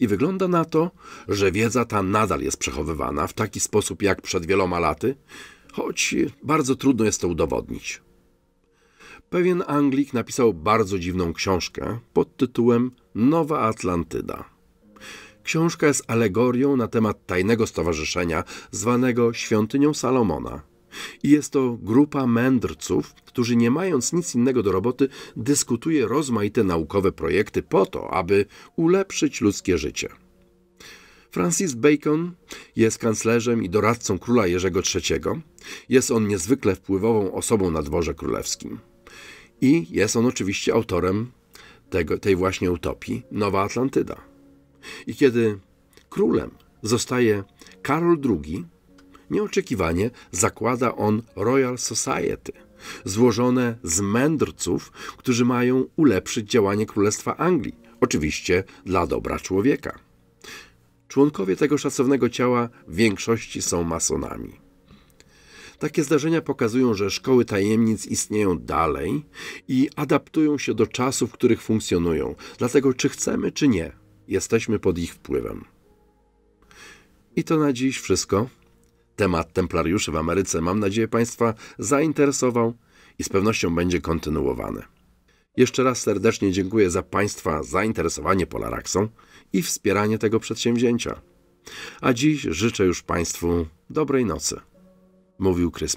I wygląda na to, że wiedza ta nadal jest przechowywana w taki sposób jak przed wieloma laty, choć bardzo trudno jest to udowodnić. Pewien Anglik napisał bardzo dziwną książkę pod tytułem Nowa Atlantyda. Książka jest alegorią na temat tajnego stowarzyszenia zwanego Świątynią Salomona. I jest to grupa mędrców, którzy nie mając nic innego do roboty, dyskutuje rozmaite naukowe projekty po to, aby ulepszyć ludzkie życie. Francis Bacon jest kanclerzem i doradcą króla Jerzego III. Jest on niezwykle wpływową osobą na dworze królewskim. I jest on oczywiście autorem tego, tej właśnie utopii Nowa Atlantyda. I kiedy królem zostaje Karol II, nieoczekiwanie zakłada on Royal Society, złożone z mędrców, którzy mają ulepszyć działanie Królestwa Anglii, oczywiście dla dobra człowieka. Członkowie tego szacownego ciała w większości są masonami. Takie zdarzenia pokazują, że szkoły tajemnic istnieją dalej i adaptują się do czasów, w których funkcjonują. Dlatego, czy chcemy, czy nie, jesteśmy pod ich wpływem. I to na dziś wszystko. Temat templariuszy w Ameryce, mam nadzieję, Państwa zainteresował i z pewnością będzie kontynuowany. Jeszcze raz serdecznie dziękuję za Państwa zainteresowanie Polaraxą i wspieranie tego przedsięwzięcia. A dziś życzę już Państwu dobrej nocy mówił Krys